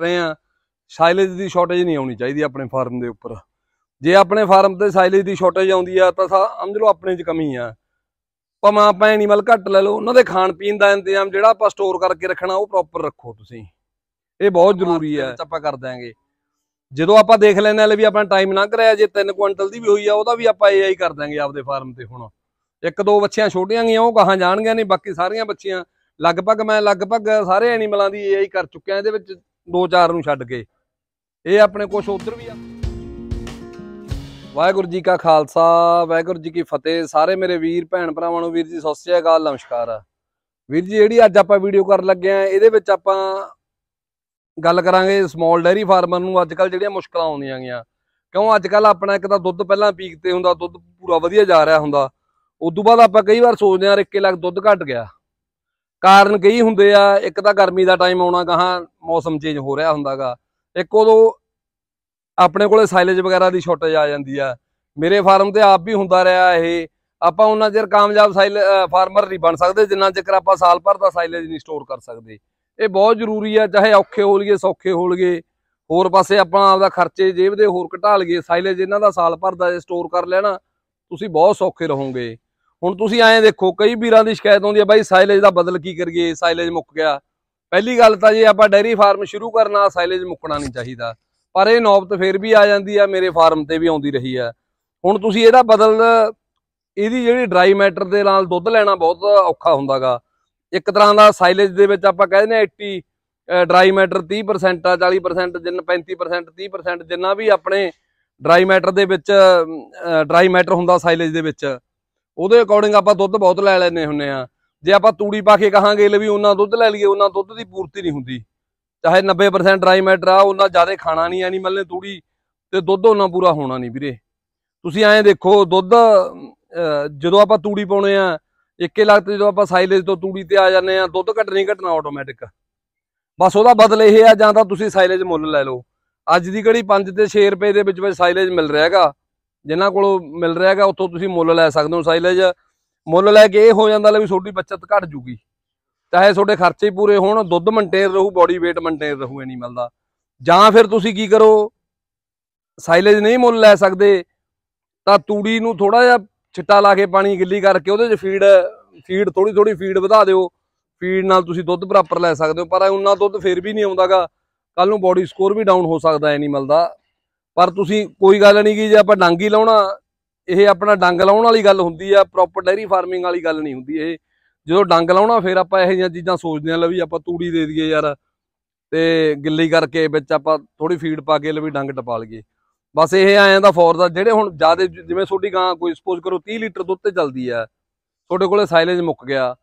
ਰਹੇ ਆ ਸਾਇਲੇਜ ਦੀ ਸ਼ਾਰਟੇਜ ਨਹੀਂ ਆਉਣੀ ਚਾਹੀਦੀ ਆਪਣੇ ਫਾਰਮ ਦੇ ਉੱਪਰ ਜੇ ਆਪਣੇ ਫਾਰਮ ਤੇ ਸਾਇਲੇਜ ਦੀ ਸ਼ਾਰਟੇਜ ਆਉਂਦੀ ਆ ਤਾਂ ਸਮਝ ਲਓ ਆਪਣੇ 'ਚ ਕਮੀ ਆ ਪਮਾ ਆਪਾਂ ਐਨੀਮਲ ਘੱਟ ਲੈ ਲਓ ਉਹਨਾਂ ਦੇ ਖਾਣ ਪੀਣ ਦਾ ਇੰਤਜ਼ਾਮ ਜਿਹੜਾ ਆਪਾਂ ਸਟੋਰ ਕਰਕੇ ਰੱਖਣਾ ਉਹ ਪ੍ਰੋਪਰ ਰੱਖੋ ਤੁਸੀਂ ਇਹ ਬਹੁਤ ਜ਼ਰੂਰੀ ਆ ਆਪਾਂ ਕਰ ਦਾਂਗੇ ਜਦੋਂ ਆਪਾਂ ਦੇਖ ਲੈਣ ਲੈ ਵੀ ਆਪਣਾ ਟਾਈਮ ਨਾ ਕਰਿਆ ਜੇ 3 ਕੁਇੰਟਲ ਦੀ ਵੀ ਹੋਈ ਆ ਉਹਦਾ ਵੀ ਆਪਾਂ ਏਆਈ ਕਰ ਦਾਂਗੇ ਆਪਦੇ ਫਾਰਮ ਤੇ ਹੁਣ ਇੱਕ ਦੋ ਬੱਚੀਆਂ ਛੋਟੀਆਂ ਗਈਆਂ ਉਹ ਕਹਾਂ ਜਾਣਗੀਆਂ ਨਹੀਂ ਬਾਕੀ ਸਾਰੀਆਂ ਬੱਚੀਆਂ ਲਗਭਗ ਮੈਂ ਲਗਭਗ ਸਾਰੇ ਐਨੀਮਲਾਂ ਦੀ ਏਆਈ ਕਰ ਚੁੱਕਿਆ ਇਹਦੇ ਵਿੱਚ ਦੋ ਚਾਰ ਨੂੰ ਛੱਡ ਕੇ ਇਹ ਆਪਣੇ ਕੁਝ ਉਧਰ ਵੀ ਆ ਵਾਹਿਗੁਰੂ ਜੀ ਕਾ ਖਾਲਸਾ ਵਾਹਿਗੁਰੂ ਜੀ ਕੀ ਫਤਿਹ ਸਾਰੇ ਮੇਰੇ ਵੀਰ ਭੈਣ ਭਰਾਵਾਂ ਨੂੰ ਵੀਰ ਜੀ ਸਤਿ ਸ੍ਰੀ ਅਕਾਲ ਨਮਸਕਾਰ ਆ ਵੀਰ ਜੀ ਜਿਹੜੀ ਅੱਜ ਆਪਾਂ ਵੀਡੀਓ ਕਰਨ ਲੱਗੇ ਆ ਇਹਦੇ ਵਿੱਚ ਆਪਾਂ ਗੱਲ ਕਰਾਂਗੇ ਸਮਾਲ ਡੈਰੀ ਫਾਰਮਰ ਨੂੰ ਅੱਜ ਕੱਲ ਜਿਹੜੀਆਂ ਮੁਸ਼ਕਲਾਂ ਆਉਂਦੀਆਂ ਗਿਆ ਕਿਉਂ ਅੱਜ ਕੱਲ ਆਪਣਾ ਇੱਕ ਤਾਂ ਦੁੱਧ ਪਹਿਲਾਂ ਪੀਕ ਤੇ ਹੁੰਦਾ ਦੁੱਧ ਪੂਰਾ ਵਧੀਆ ਜਾ ਰਿਹਾ ਹੁੰਦਾ ਉਸ ਤੋਂ ਬਾਅਦ ਆਪਾਂ ਕਈ ਵਾਰ ਸੋਚਦੇ ਆ ਰਿੱਕੇ ਲੱਗ ਦੁੱਧ ਘਟ ਗਿਆ ਕਾਰਨ ਕਈ ਹੁੰਦੇ ਆ ਇੱਕ ਤਾਂ ਗਰਮੀ ਦਾ ਟਾਈਮ ਆਉਣਾ ਗਾ ਮੌਸਮ ਚੇਂਜ ਹੋ ਰਿਹਾ ਹੁੰਦਾਗਾ ਇੱਕ ਉਦੋਂ ਆਪਣੇ ਕੋਲੇ ਸਾਈਲੇਜ ਵਗੈਰਾ ਦੀ ਸ਼ਾਰਟੇਜ ਆ ਜਾਂਦੀ ਆ ਮੇਰੇ ਫਾਰਮ ਤੇ ਆਪ ਵੀ ਹੁੰਦਾ ਰਿਹਾ ਇਹ ਆਪਾਂ ਉਹਨਾਂ ਚਿਰ ਕਾਮਯਾਬ ਸਾਈਲ ਫਾਰਮਰ ਨਹੀਂ ਬਣ ਸਕਦੇ ਜਿੰਨਾ ਚਿਰ ਆਪਾਂ ਸਾਲ ਭਰ ਦਾ ਸਾਈਲੇਜ ਨਹੀਂ ਸਟੋਰ ਕਰ ਸਕਦੇ ਇਹ ਬਹੁਤ ਜ਼ਰੂਰੀ ਆ ਚਾਹੇ ਔਖੇ ਹੋ ਲਈਏ ਸੌਖੇ ਹੋ ਲਈਏ ਹੋਰ ਪਾਸੇ ਆਪਾਂ ਆਪਦਾ ਖਰਚੇ ਜੇਬ ਦੇ ਹੋਰ ਘਟਾ ਲਈਏ ਸਾਈਲੇਜ ਇਹਨਾਂ ਦਾ ਸਾਲ ਭਰ ਦਾ ਸਟੋਰ ਕਰ ਲੈਣਾ ਤੁਸੀਂ ਬਹੁਤ ਸੌਖੇ ਰਹੋਗੇ ਹੁਣ ਤੁਸੀਂ ਐਂ ਦੇਖੋ ਕਈ ਵੀਰਾਂ ਦੀ ਸ਼ਿਕਾਇਤ ਆਉਂਦੀ ਹੈ ਬਾਈ ਸਾਈਲੇਜ ਦਾ ਬਦਲ ਕੀ ਕਰੀਏ ਸਾਈਲੇਜ ਮੁੱਕ ਗਿਆ ਪਹਿਲੀ ਗੱਲ ਤਾਂ ਜੇ ਆਪਾਂ ਡੈਰੀ ਫਾਰਮ ਸ਼ੁਰੂ ਕਰਨਾ ਸਾਈਲੇਜ ਮੁੱਕਣਾ ਨਹੀਂ ਚਾਹੀਦਾ ਪਰ ਇਹ ਨੌਬਤ ਫੇਰ ਵੀ ਆ ਜਾਂਦੀ ਆ ਮੇਰੇ ਫਾਰਮ ਤੇ ਵੀ ਆਉਂਦੀ ਰਹੀ ਆ ਹੁਣ ਤੁਸੀਂ ਇਹਦਾ ਬਦਲ ਇਹਦੀ ਜਿਹੜੀ ਡਰਾਈ ਮੈਟਰ ਦੇ ਨਾਲ ਦੁੱਧ ਲੈਣਾ ਬਹੁਤ ਔਖਾ ਹੁੰਦਾਗਾ ਇੱਕ ਤਰ੍ਹਾਂ ਦਾ ਸਾਈਲੇਜ ਦੇ ਵਿੱਚ ਆਪਾਂ ਕਹਿੰਦੇ ਨੇ 80 ਡਰਾਈ ਮੈਟਰ 30% ਆ 40% ਜਿੰਨ 35% 30% ਜਿੰਨਾ ਵੀ ਆਪਣੇ ਡਰਾਈ ਮੈਟਰ ਦੇ ਵਿੱਚ ਡਰਾਈ ਮੈਟਰ ਹੁੰਦਾ ਸਾਈਲੇਜ ਦੇ ਵਿੱਚ ਉਹਦੇ ਅਕੋਰਡਿੰਗ ਆਪਾਂ ਦੁੱਧ ਬਹੁਤ ਲੈ ਲੈਨੇ ਹੁੰਨੇ ਆ ਜੇ ਆਪਾਂ ਤੂੜੀ ਪਾ ਕੇ ਕਹਾਂਗੇ ਲੈ ਵੀ ਉਹਨਾਂ ਦੁੱਧ ਲੈ ਲਈਏ ਉਹਨਾਂ ਦੁੱਧ ਦੀ ਪੂਰਤੀ ਨਹੀਂ ਹੁੰਦੀ ਚਾਹੇ 90% ਡਰਾਈ ਮੈਟਰ ਆ ਉਹਨਾਂ ਜ਼ਿਆਦਾ ਖਾਣਾ ਨਹੀਂ ਐਨੀਮਲ ਨੇ ਤੂੜੀ ਤੇ ਦੁੱਧ ਉਹਨਾਂ ਪੂਰਾ ਹੋਣਾ ਨਹੀਂ ਵੀਰੇ ਤੁਸੀਂ ਐਂ ਦੇਖੋ ਦੁੱਧ ਜਦੋਂ ਆਪਾਂ ਤੂੜੀ ਪਾਉਣੇ ਆ ਇੱਕੇ ਲਗਤ ਜਦੋਂ ਆਪਾਂ ਸਾਈਲੇਜ ਤੋਂ ਤੂੜੀ ਤੇ ਆ ਜਾਂਦੇ ਆ ਦੁੱਧ ਘਟਣੀ ਘਟਣਾ ਆਟੋਮੈਟਿਕ ਬਸ ਉਹਦਾ ਬਦਲ ਇਹ ਆ ਜਾਂ ਤਾਂ ਤੁਸੀਂ ਸਾਈਲੇਜ ਮੁੱਲ ਲੈ ਲਓ ਅੱਜ ਦੀ ਘੜੀ 5 ਤੇ 6 ਰੁਪਏ ਦੇ ਵਿੱਚ ਵਿੱਚ ਸਾਈਲੇਜ ਮਿਲ ਰਿਹਾਗਾ ਜਿਨ੍ਹਾਂ ਕੋਲੋਂ ਮਿਲ ਰਿਹਾ ਹੈਗਾ ਉੱਥੋਂ ਤੁਸੀਂ ਮੁੱਲ ਲੈ ਸਕਦੇ ਹੋ ਸਾਈਲੇਜ ਮੁੱਲ ਲੈ ਕੇ ਇਹ ਹੋ ਜਾਂਦਾ ਲੈ ਵੀ ਤੁਹਾਡੀ ਬਚਤ ਘਟ ਜੂਗੀ ਚਾਹੇ ਤੁਹਾਡੇ ਖਰਚੇ ਪੂਰੇ ਹੋਣ ਦੁੱਧ ਮੇਨਟੇਨ ਰਹੂ ਬਾਡੀ weight ਮੇਨਟੇਨ ਰਹੂ ਐਨੀਮਲ ਦਾ ਜਾਂ ਫਿਰ ਤੁਸੀਂ ਕੀ ਕਰੋ ਸਾਈਲੇਜ ਨਹੀਂ ਮੁੱਲ ਲੈ ਸਕਦੇ ਤਾਂ ਤੂੜੀ ਨੂੰ ਥੋੜਾ ਜਿਹਾ ਛਿੱਟਾ ਲਾ ਕੇ ਪਾਣੀ ਗਿੱਲੀ ਕਰਕੇ ਉਹਦੇ 'ਚ ਫੀਡ ਫੀਡ ਥੋੜੀ ਥੋੜੀ ਫੀਡ ਵਧਾ ਦਿਓ ਫੀਡ ਨਾਲ ਤੁਸੀਂ ਦੁੱਧ ਬਰਾਬਰ ਲੈ ਸਕਦੇ ਹੋ ਪਰ ਉਹਨਾਂ ਦੁੱਧ ਫੇਰ ਵੀ ਨਹੀਂ ਆਉਂਦਾਗਾ ਕੱਲ ਨੂੰ ਬਾਡੀ ਸਕੋਰ ਵੀ ਡਾਊਨ ਹੋ ਸਕਦਾ ਐਨੀਮਲ ਦਾ ਪਰ ਤੁਸੀਂ ਕੋਈ ਗੱਲ ਨਹੀਂ ਕਿ ਜੇ ਆਪਾਂ ਡੰਗ ਹੀ ਲਾਉਣਾ ਇਹ ਆਪਣਾ ਡੰਗ ਲਾਉਣ ਵਾਲੀ ਗੱਲ ਹੁੰਦੀ ਆ ਪ੍ਰੋਪਰ ਡੈਰੀ ਫਾਰਮਿੰਗ ਵਾਲੀ ਗੱਲ ਨਹੀਂ ਹੁੰਦੀ ਇਹ ਜਦੋਂ ਡੰਗ ਲਾਉਣਾ ਫਿਰ ਆਪਾਂ ਇਹੋ ਜਿਹੀਆਂ ਚੀਜ਼ਾਂ ਸੋਚਦੇ ਆ ਲਵੀ ਆਪਾਂ ਤੂੜੀ ਦੇ ਦਈਏ ਯਾਰ ਤੇ ਗਿੱਲੀ ਕਰਕੇ ਵਿੱਚ ਆਪਾਂ ਥੋੜੀ ਫੀਡ ਪਾ ਕੇ ਲਵੀ ਡੰਗ ਟਪਾ ਲਈਏ ਬਸ ਇਹ ਆਇਆਂ ਦਾ ਫੋਰ ਦਾ ਜਿਹੜੇ ਹੁਣ ਜਿਆਦੇ ਜਿਵੇਂ ਤੁਹਾਡੀ ਗਾਂ ਕੋਈ ਸਪੋਜ਼ ਕਰੋ 30 ਲੀਟਰ ਦੁੱਧ ਤੇ ਚੱਲਦੀ ਆ ਤੁਹਾਡੇ ਕੋਲੇ ਸਾਈਲੇਜ ਮੁੱਕ ਗਿਆ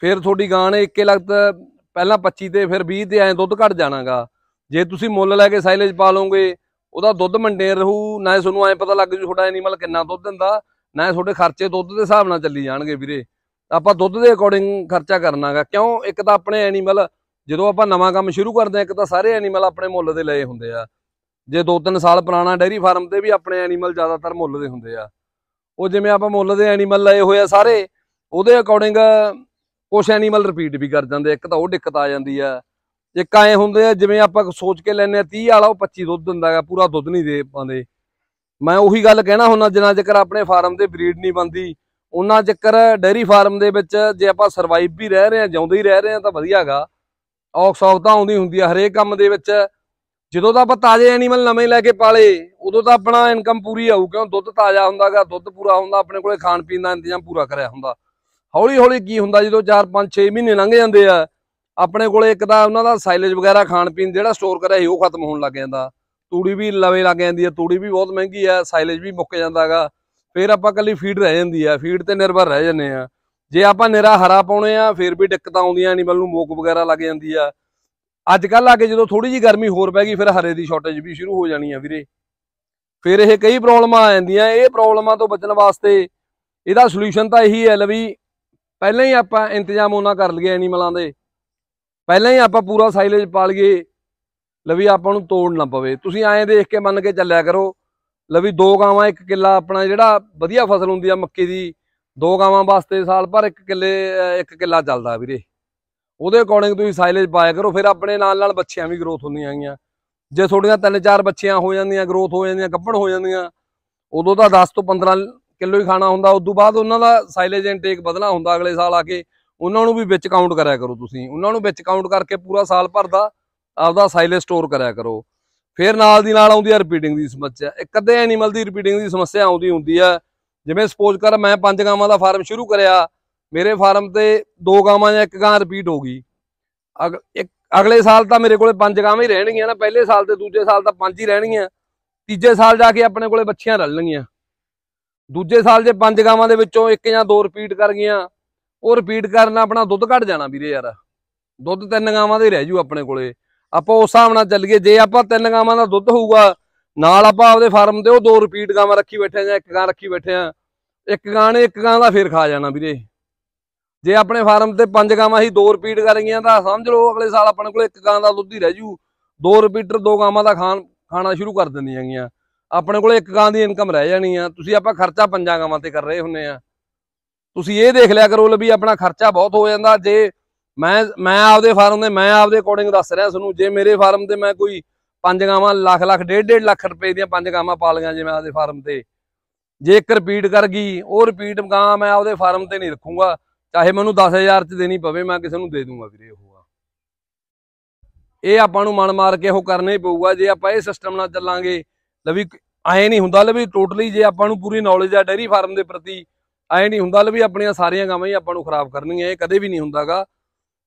ਫਿਰ ਤੁਹਾਡੀ ਗਾਂ ਨੇ ਇੱਕੇ ਲਗਤ ਪਹਿਲਾਂ 25 ਤੇ ਫਿਰ 20 ਤੇ ਐ ਦੁੱਧ ਘਟ ਜਾਣਾਗਾ ਜੇ ਤੁਸੀਂ ਮੁੱਲ ਲੈ ਕੇ ਸਾਈਲੇਜ ਪਾ ਲਓਗੇ ਉਹਦਾ ਦੁੱਧ ਮੰਡੇਰ ਰਹੂ ਨਾ ਤੁਹਾਨੂੰ ਐ ਪਤਾ ਲੱਗ ਜੂ ਤੁਹਾਡਾ ਐਨੀਮਲ ਕਿੰਨਾ ਦੁੱਧ ਦਿੰਦਾ ਨਾ ਤੁਹਾਡੇ ਖਰਚੇ ਦੁੱਧ ਦੇ ਹਿਸਾਬ ਨਾਲ ਚੱਲੀ ਜਾਣਗੇ ਵੀਰੇ ਆਪਾਂ ਦੁੱਧ ਦੇ ਅਕੋਰਡਿੰਗ ਖਰਚਾ ਕਰਨਾਗਾ ਕਿਉਂ ਇੱਕ ਤਾਂ ਆਪਣੇ ਐਨੀਮਲ ਜਦੋਂ ਆਪਾਂ ਨਵਾਂ ਕੰਮ ਸ਼ੁਰੂ ਕਰਦੇ ਆ ਇੱਕ ਤਾਂ ਸਾਰੇ ਐਨੀਮਲ ਆਪਣੇ ਮੁੱਲ ਦੇ ਲਏ ਹੁੰਦੇ ਆ ਜੇ 2-3 ਸਾਲ ਪੁਰਾਣਾ ਡੈਰੀ ਫਾਰਮ ਤੇ ਵੀ ਆਪਣੇ ਐਨੀਮਲ ਜ਼ਿਆਦਾਤਰ ਮੁੱਲ ਦੇ ਹੁੰਦੇ ਆ ਉਹ ਜਿਵੇਂ ਆਪਾਂ ਮੁੱਲ ਦੇ ਐਨੀਮਲ ਲਏ ਹੋਏ ਆ ਸਾਰੇ ਉਹਦੇ ਅਕੋਰਡਿੰਗ ਕੁਝ ਐਨੀਮਲ ਰਿਪੀਟ ਵੀ ਕਰ ਜਾਂਦੇ ਇੱਕ ਤਾਂ ਉਹ ਦਿੱਕਤ ਆ ਜਾਂਦੀ ਆ ਇੱਕ ਕਾਏ ਹੁੰਦੇ ਆ ਜਿਵੇਂ ਆਪਾਂ ਸੋਚ ਕੇ ਲੈਨੇ ਆ 30 ਵਾਲਾ ਉਹ 25 ਦੁੱਧ ਦਿੰਦਾ ਹੈ ਪੂਰਾ ਦੁੱਧ ਨਹੀਂ ਦੇ ਪਾਉਂਦੇ ਮੈਂ ਉਹੀ ਗੱਲ ਕਹਿਣਾ ਹੁੰਦਾ ਜਿੰਨਾ ਚੱਕਰ ਆਪਣੇ ਫਾਰਮ ਤੇ ਬਰੀਡ ਨਹੀਂ ਬੰਦੀ ਉਹਨਾਂ ਚੱਕਰ ਡੇਰੀ ਫਾਰਮ ਦੇ ਵਿੱਚ ਜੇ ਆਪਾਂ ਸਰਵਾਈਵ ਵੀ ਰਹਿ ਰਹੇ ਆ ਜਿਉਂਦੇ ਹੀ ਰਹਿ ਰਹੇ ਆ ਤਾਂ ਵਧੀਆਗਾ ਹੈਗਾ ਔਕਸੌਕ ਤਾਂ ਆਉਂਦੀ ਹੁੰਦੀ ਆ ਹਰੇਕ ਕੰਮ ਦੇ ਵਿੱਚ ਜਦੋਂ ਤਾਂ ਆਪਾਂ ਤਾਜ਼ੇ ਐਨੀਮਲ ਨਵੇਂ ਲੈ ਕੇ ਪਾਲੇ ਉਦੋਂ ਤਾਂ ਆਪਣਾ ਇਨਕਮ ਪੂਰੀ ਆਊ ਕਿਉਂ ਦੁੱਧ ਤਾਜ਼ਾ ਹੁੰਦਾਗਾ ਦੁੱਧ ਪੂਰਾ ਹੁੰਦਾ ਆਪਣੇ ਕੋਲੇ ਖਾਣ ਪੀਣ ਦਾ ਇੰਤਜ਼ਾਮ ਪੂਰਾ ਕਰਿਆ ਹੁੰਦਾ ਹੌਲੀ ਹੌਲੀ ਕੀ ਹੁੰਦਾ ਜਦੋਂ 4 5 6 ਮਹੀਨੇ ਲੰਘ ਜਾਂਦੇ ਆ ਆਪਣੇ ਕੋਲੇ ਇੱਕ ਤਾਂ ਉਹਨਾਂ ਦਾ ਸਾਈਲੇਜ ਵਗੈਰਾ ਖਾਣ ਪੀਣ ਜਿਹੜਾ ਸਟੋਰ ਕਰਿਆ ਸੀ ਉਹ ਖਤਮ ਹੋਣ ਲੱਗ ਜਾਂਦਾ ਤੂੜੀ ਵੀ ਲਵੇ ਲੱਗ ਜਾਂਦੀ ਹੈ ਤੂੜੀ ਵੀ ਬਹੁਤ ਮਹਿੰਗੀ ਹੈ ਸਾਈਲੇਜ ਵੀ ਮੁੱਕ ਜਾਂਦਾਗਾ ਫਿਰ ਆਪਾਂ ਕੱਲੀ ਫੀਡ ਰਹਿ ਜਾਂਦੀ ਆ ਫੀਡ ਤੇ ਨਿਰਭਰ ਰਹਿ ਜੰਨੇ ਆ ਜੇ ਆਪਾਂ ਨਿਰਾ ਹਰਾ ਪਾਉਣੇ ਆ ਫਿਰ ਵੀ ਦਿੱਕਤਾਂ ਆਉਂਦੀਆਂ ਐਨੀਮਲ ਨੂੰ ਮੋਕ ਵਗੈਰਾ ਲੱਗ ਜਾਂਦੀ ਆ ਅੱਜ ਕੱਲ ਆ ਕੇ ਜਦੋਂ ਥੋੜੀ ਜੀ ਗਰਮੀ ਹੋਰ ਪੈ ਗਈ ਫਿਰ ਹਰੇ ਦੀ ਸ਼ਾਰਟੇਜ ਵੀ ਸ਼ੁਰੂ ਹੋ ਜਾਣੀ ਆ ਵੀਰੇ ਫਿਰ ਇਹ ਕਈ ਪ੍ਰੋਬਲਮਾਂ ਆ ਜਾਂਦੀਆਂ ਇਹ ਪ੍ਰੋਬਲਮਾਂ ਤੋਂ ਬਚਣ ਵਾਸਤੇ ਇਹਦਾ ਸੋਲੂਸ਼ਨ ਤਾਂ ਇਹੀ ਹੈ ਲਵੀ ਪਹਿਲਾਂ ਹੀ ਆਪਾਂ ਇੰਤਜ਼ਾਮ ਉਹਨਾਂ ਕਰ ਲਿਆ ਐਨੀਮਲਾਂ ਦੇ ਪਹਿਲਾਂ ਹੀ ਆਪਾਂ ਪੂਰਾ ਸਾਈਲੇਜ ਪਾਲ ਗਏ ਲਵੀ ਆਪਾਂ ਨੂੰ ਤੋੜ ਨਾ ਪਵੇ ਤੁਸੀਂ ਐਂ ਦੇਖ ਕੇ ਮੰਨ ਕੇ ਚੱਲਿਆ ਕਰੋ ਲਵੀ ਦੋ ਗਾਵਾਂ ਇੱਕ ਕਿੱਲਾ ਆਪਣਾ ਜਿਹੜਾ ਵਧੀਆ ਫਸਲ ਹੁੰਦੀ ਆ ਮੱਕੀ ਦੀ ਦੋ ਗਾਵਾਂ ਵਾਸਤੇ ਸਾਲ ਭਰ ਇੱਕ ਕਿੱਲੇ ਇੱਕ ਕਿੱਲਾ ਚੱਲਦਾ ਵੀਰੇ ਉਹਦੇ ਅਕੋਰਡਿੰਗ ਤੁਸੀਂ ਸਾਈਲੇਜ ਪਾਇਆ ਕਰੋ ਫਿਰ ਆਪਣੇ ਨਾਲ ਨਾਲ ਬੱਚਿਆਂ ਵੀ ਗਰੋਥ ਹੁੰਦੀਆਂ ਆਈਆਂ ਜੇ ਤੁਹਾਡੀਆਂ ਤਿੰਨ ਚਾਰ ਬੱਚਿਆਂ ਹੋ ਜਾਂਦੀਆਂ ਗਰੋਥ ਹੋ ਜਾਂਦੀਆਂ ਗੱਭਣ ਹੋ ਜਾਂਦੀਆਂ ਉਦੋਂ ਤਾਂ 10 ਤੋਂ 15 ਕਿਲੋ ਹੀ ਖਾਣਾ ਹੁੰਦਾ ਉਸ ਤੋਂ ਬਾਅਦ ਉਹਨਾਂ ਦਾ ਸਾਈਲੇਜ ਇਨਟੇਕ ਬਦਲਣਾ ਹੁੰਦਾ ਅਗਲੇ ਸਾਲ ਆ ਕੇ ਉਹਨਾਂ ਨੂੰ ਵੀ ਵਿੱਚ ਕਾਊਂਟ ਕਰਿਆ ਕਰੋ ਤੁਸੀਂ ਉਹਨਾਂ ਨੂੰ ਵਿੱਚ ਕਾਊਂਟ ਕਰਕੇ ਪੂਰਾ ਸਾਲ ਭਰ ਦਾ ਆਪਦਾ ਸਾਈਲੇਜ ਸਟੋਰ ਕਰਿਆ ਕਰੋ ਫਿਰ ਨਾਲ ਦੀ ਨਾਲ ਆਉਂਦੀ ਹੈ ਰਿਪੀਟਿੰਗ ਦੀ ਸਮੱਸਿਆ ਇੱਕ ਅੱਧੇ ਐਨੀਮਲ ਦੀ ਰਿਪੀਟਿੰਗ ਦੀ ਸਮੱਸਿਆ ਆਉਂਦੀ ਹੁੰਦੀ ਆ ਜਿਵੇਂ ਸਪੋਜ਼ ਕਰ ਮੈਂ ਪੰਜ ਗਾਵਾਂ ਦਾ ਫਾਰਮ ਸ਼ੁਰੂ ਕਰਿਆ ਮੇਰੇ ਫਾਰਮ ਤੇ ਦੋ ਗਾਵਾਂ ਜਾਂ ਇੱਕ ਗਾਂ ਰਿਪੀਟ ਹੋ ਗਈ ਅਗਲੇ ਸਾਲ ਤਾਂ ਮੇਰੇ ਕੋਲੇ ਪੰਜ ਗਾਵਾਂ ਹੀ ਰਹਿਣਗੀਆਂ ਨਾ ਪਹਿਲੇ ਸਾਲ ਤੇ ਦੂਜੇ ਸਾਲ ਤਾਂ ਪੰਜ ਹੀ ਰਹਿਣਗੀਆਂ ਤੀਜੇ ਸਾਲ ਜਾ ਕੇ ਆਪਣੇ ਕੋਲੇ ਬੱਚੀਆਂ ਰਲਣਗੀਆਂ ਦੂਜੇ ਸਾਲ ਜੇ ਪੰਜ ਗਾਵਾਂ ਦੇ ਵਿੱਚੋਂ ਇੱਕ ਜਾਂ ਦੋ ਰਿਪੀਟ ਕਰ ਗਈਆਂ ਉਹ ਰਿਪੀਟ ਕਰਨ ਆਪਣਾ ਦੁੱਧ ਘਟ ਜਾਣਾ ਵੀਰੇ ਯਾਰ ਦੁੱਧ ਤਿੰਨ ਗਾਵਾਂ ਦੇ ਰਹਿ ਜੂ ਆਪਣੇ ਕੋਲੇ ਆਪਾਂ ਉਸ ਹਿਸਾਬ ਨਾਲ ਚੱਲੀਏ ਜੇ ਆਪਾਂ ਤਿੰਨ ਗਾਵਾਂ ਦਾ ਦੁੱਧ ਹੋਊਗਾ ਨਾਲ ਆਪਾਂ ਆਪਦੇ ਫਾਰਮ ਤੇ ਉਹ ਦੋ ਰਿਪੀਟ ਗਾਵਾਂ ਰੱਖੀ ਬੈਠੇ ਆ ਜਾਂ ਇੱਕ ਗਾਂ ਰੱਖੀ ਬੈਠੇ ਆ ਇੱਕ ਗਾਂ ਨੇ ਇੱਕ ਗਾਂ ਦਾ ਫੇਰ ਖਾ ਜਾਣਾ ਵੀਰੇ ਜੇ ਆਪਣੇ ਫਾਰਮ ਤੇ ਪੰਜ ਗਾਵਾਂ ਹੀ ਦੋ ਰਿਪੀਟ ਕਰ ਗਈਆਂ ਤਾਂ ਸਮਝ ਲਓ ਅਗਲੇ ਸਾਲ ਆਪਣੇ ਕੋਲ ਇੱਕ ਗਾਂ ਦਾ ਦੁੱਧ ਹੀ ਰਹਿ ਜੂ ਦੋ ਰਿਪੀਟਰ ਦੋ ਗਾਵਾਂ ਦਾ ਖਾਣ ਖਾਣਾ ਸ਼ੁਰੂ ਕਰ ਦਿੰਦੀਆਂ ਗਈਆਂ ਆਪਣੇ ਕੋਲ ਇੱਕ ਗਾਂ ਦੀ ਇਨਕਮ ਰਹਿ ਜਾਣੀ ਆ ਤੁਸੀਂ ਆਪਾਂ ਖਰਚਾ ਪੰਜਾਂ ਗਾਵਾਂ ਤੇ ਕਰ ਰਹੇ ਹੁੰਨੇ ਆ ਤੁਸੀਂ ਇਹ ਦੇਖ ਲਿਆ ਕਰੋ ਵੀ ਆਪਣਾ ਖਰਚਾ ਬਹੁਤ ਹੋ ਜਾਂਦਾ ਜੇ ਮੈਂ ਮੈਂ ਆਪਦੇ ਫਾਰਮ ਦੇ ਮੈਂ ਆਪਦੇ ਅਕੋਰਡਿੰਗ ਦੱਸ ਰਿਹਾ ਤੁਹਾਨੂੰ ਜੇ ਮੇਰੇ ਫਾਰਮ ਤੇ ਮੈਂ ਕੋਈ ਪੰਜ ਗਾਵਾਂ ਲੱਖ ਲੱਖ ਡੇਢ ਡੇਢ ਲੱਖ ਰੁਪਏ ਦੀਆਂ ਪੰਜ ਗਾਵਾਂ ਪਾਲ ਗਿਆ ਜੇ ਮੈਂ ਆਪਦੇ ਫਾਰਮ ਤੇ ਜੇ ਇੱਕ ਰਿਪੀਟ ਕਰ ਗਈ ਉਹ ਰਿਪੀਟ ਗਾਂ ਮੈਂ ਆਪਦੇ ਫਾਰਮ ਤੇ ਨਹੀਂ ਰੱਖੂੰਗਾ ਚਾਹੇ ਮੈਨੂੰ 10000 ਚ ਦੇਣੀ ਪਵੇ ਮੈਂ ਕਿਸੇ ਨੂੰ ਦੇ ਦੂੰਗਾ ਵੀਰੇ ਉਹ ਇਹ ਆਪਾਂ ਨੂੰ ਮਨ ਮਾਰ ਕੇ ਉਹ ਕਰਨਾ ਹੀ ਪਊਗਾ ਜੇ ਆਪਾਂ ਇਹ ਸਿਸਟਮ ਨਾਲ ਚੱਲਾਂਗੇ ਲਵੀ ਐ ਨਹੀਂ ਹੁੰਦਾ ਲਵੀ ਟੋਟਲੀ ਜੇ ਆਪਾਂ ਨੂੰ ਪੂਰੀ ਨੌਲੇਜ ਆ ਡੈਰੀ ਫਾਰਮ ਦੇ ਪ੍ਰਤੀ ਐ ਨਹੀਂ ਹੁੰਦਾ ਵੀ ਆਪਣੀਆਂ ਸਾਰੀਆਂ ਗਾਵਾਂ ਹੀ ਆਪਾਂ ਨੂੰ ਖਰਾਬ ਕਰਨੀਆਂ ਇਹ ਕਦੇ ਵੀ ਨਹੀਂ ਹੁੰਦਾਗਾ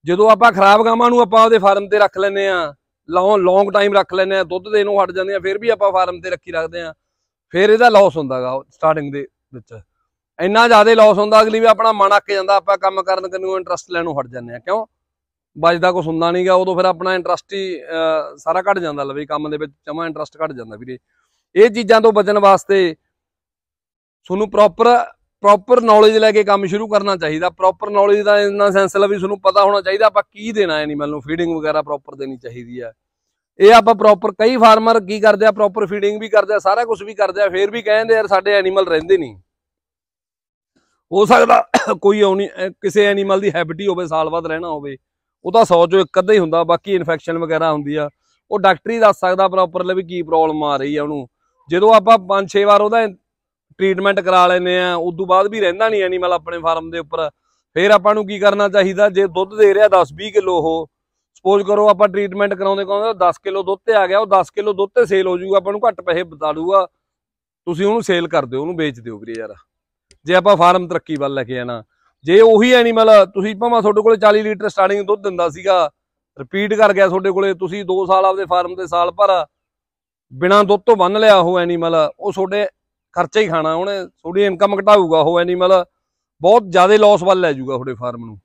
ਜਦੋਂ ਆਪਾਂ ਖਰਾਬ ਗਾਵਾਂ ਨੂੰ ਆਪਾਂ ਉਹਦੇ ਫਾਰਮ ਤੇ ਰੱਖ ਲੈਨੇ ਆ ਲੌਂਗ ਲੌਂਗ ਟਾਈਮ ਰੱਖ ਲੈਨੇ ਆ ਦੁੱਧ ਦੇਣੋਂ ਹਟ ਜਾਂਦੇ ਆ ਫਿਰ ਵੀ ਆਪਾਂ ਫਾਰਮ ਤੇ ਰੱਖੀ ਰੱਖਦੇ ਆ ਫਿਰ ਇਹਦਾ ਲਾਸ ਹੁੰਦਾਗਾ ਸਟਾਰਟਿੰਗ ਦੇ ਵਿੱਚ ਇੰਨਾ ਜ਼ਿਆਦਾ ਲਾਸ ਹੁੰਦਾ ਅਗਲੀ ਵੀ ਆਪਣਾ ਮਨ ਅੱਕ ਜਾਂਦਾ ਆਪਾਂ ਕੰਮ ਕਰਨ ਨੂੰ ਇੰਟਰਸਟ ਲੈਣੋਂ ਹਟ ਜਾਂਦੇ ਆ ਕਿਉਂ ਵੱਜਦਾ ਕੁਝ ਹੁੰਦਾ ਨਹੀਂਗਾ ਉਦੋਂ ਫਿਰ ਆਪਣਾ ਇੰਟਰਸਟ ਹੀ ਸਾਰਾ ਘਟ ਜਾਂਦਾ ਲਵੇ ਕੰਮ ਦੇ ਵਿੱਚ ਚਮਾ ਇੰਟਰਸਟ ਘਟ ਜਾਂਦਾ ਵੀਰੇ ਇਹ ਚੀਜ਼ਾਂ ਤੋਂ ਬਚਣ ਵਾਸਤੇ ਤੁਹਾਨੂੰ ਪ੍ਰੋਪਰ ਪ੍ਰੋਪਰ ਨੌਲੇਜ ਲੈ ਕੇ ਕੰਮ ਸ਼ੁਰੂ ਕਰਨਾ ਚਾਹੀਦਾ ਪ੍ਰੋਪਰ ਨੌਲੇਜ ਦਾ ਇੰਨਾ ਸੈਂਸ ਲਾ ਵੀ ਤੁਹਾਨੂੰ ਪਤਾ ਹੋਣਾ ਚਾਹੀਦਾ ਆਪਾਂ ਕੀ ਦੇਣਾ ਐਨੀਮਲ ਨੂੰ ਫੀਡਿੰਗ ਵਗੈਰਾ ਪ੍ਰੋਪਰ ਦੇਣੀ ਚਾਹੀਦੀ ਆ ਇਹ ਆਪਾਂ ਪ੍ਰੋਪਰ ਕਈ ਫਾਰਮਰ ਕੀ ਕਰਦੇ ਆ ਪ੍ਰੋਪਰ ਫੀਡਿੰਗ ਵੀ ਕਰਦੇ ਆ ਸਾਰਾ ਕੁਝ ਵੀ ਕਰਦੇ ਆ ਫੇਰ ਵੀ ਕਹਿੰਦੇ ਯਾਰ ਸਾਡੇ ਐਨੀਮਲ ਰਹਿੰਦੇ ਨਹੀਂ ਹੋ ਸਕਦਾ ਕੋਈ ਆਉਣੀ ਕਿਸੇ ਐਨੀਮਲ ਦੀ ਹੈਬਿਟ ਹੀ ਹੋਵੇ ਸਾਲ ਬਾਅਦ ਰਹਿਣਾ ਹੋਵੇ ਉਹ ਤਾਂ ਸੌ ਚੋਂ ਇੱਕ ਅੱਧਾ ਹੀ ਹੁੰਦਾ ਬਾਕੀ ਇਨਫੈਕਸ਼ਨ ਵਗੈਰਾ ਹੁੰਦੀ ਆ ਉਹ ਡਾਕਟਰੀ ਦੱਸ ਸਕਦਾ ਪ੍ਰੋਪਰ ਲੈ ਵੀ ਕੀ ਪ੍ਰੋਬਲਮ ਆ ਰਹੀ ਆ ਉਹਨੂੰ ਜਦੋਂ ਆਪਾਂ 5-6 ਵਾਰ ਉਹਦਾ ਟ੍ਰੀਟਮੈਂਟ ਕਰਾ ਲੈਨੇ ਆ ਉਸ ਤੋਂ ਬਾਅਦ ਵੀ ਰਹਿੰਦਾ ਨਹੀਂ ਐਨੀਮਲ ਆਪਣੇ ਫਾਰਮ ਦੇ ਉੱਪਰ ਫਿਰ ਆਪਾਂ ਨੂੰ ਕੀ ਕਰਨਾ ਚਾਹੀਦਾ ਜੇ ਦੁੱਧ ਦੇ ਰਿਹਾ 10-20 ਕਿਲੋ ਉਹ ਸਪੋਜ਼ ਕਰੋ ਆਪਾਂ ਟ੍ਰੀਟਮੈਂਟ ਕਰਾਉਂਦੇ ਕਹਿੰਦੇ 10 ਕਿਲੋ ਦੁੱਧ ਤੇ ਆ ਗਿਆ ਉਹ 10 ਕਿਲੋ ਦੁੱਧ ਤੇ ਸੇਲ ਹੋ ਜਾਊਗਾ ਆਪਾਂ ਨੂੰ ਘੱਟ ਪੈਸੇ ਬਤਾ ਦੂਗਾ ਤੁਸੀਂ ਉਹਨੂੰ ਸੇਲ ਕਰ ਦਿਓ ਉਹਨੂੰ ਵੇਚ ਦਿਓ ਵੀਰੇ ਯਾਰ ਜੇ ਆਪਾਂ ਫਾਰਮ ਤਰੱਕੀ ਵੱਲ ਲੈ ਕੇ ਜਾਣਾ ਜੇ ਉਹੀ ਐਨੀਮਲ ਤੁਸੀਂ ਭਾਵੇਂ ਤੁਹਾਡੇ ਕੋਲੇ 40 ਲੀਟਰ ਸਟਾਰਟਿੰਗ ਦੁੱਧ ਦਿੰਦਾ ਸੀਗਾ ਰਿਪੀਟ ਕਰ ਗਿਆ ਤੁਹਾਡੇ ਕੋਲੇ ਤੁਸੀਂ 2 ਸਾਲ ਆਪਦੇ ਫਾਰਮ ਤੇ ਸਾਲ ਭਰ ਬਿਨਾ ਦੁੱਧ ਤੋਂ ਬੰਨ ਲਿਆ ਉਹ ਐਨੀਮਲ ਉਹ ਤੁਹਾਡੇ ਖਰਚਾ ਹੀ ਖਾਣਾ ਉਹਨੇ ਥੋੜੀ ਇਨਕਮ ਘਟਾਊਗਾ ਉਹ ਐਨੀਮਲ ਬਹੁਤ ਜ਼ਿਆਦਾ ਲਾਸ ਵੱਲ ਲੈ ਜਾਊਗਾ ਤੁਹਾਡੇ ਫਾਰਮ ਨੂੰ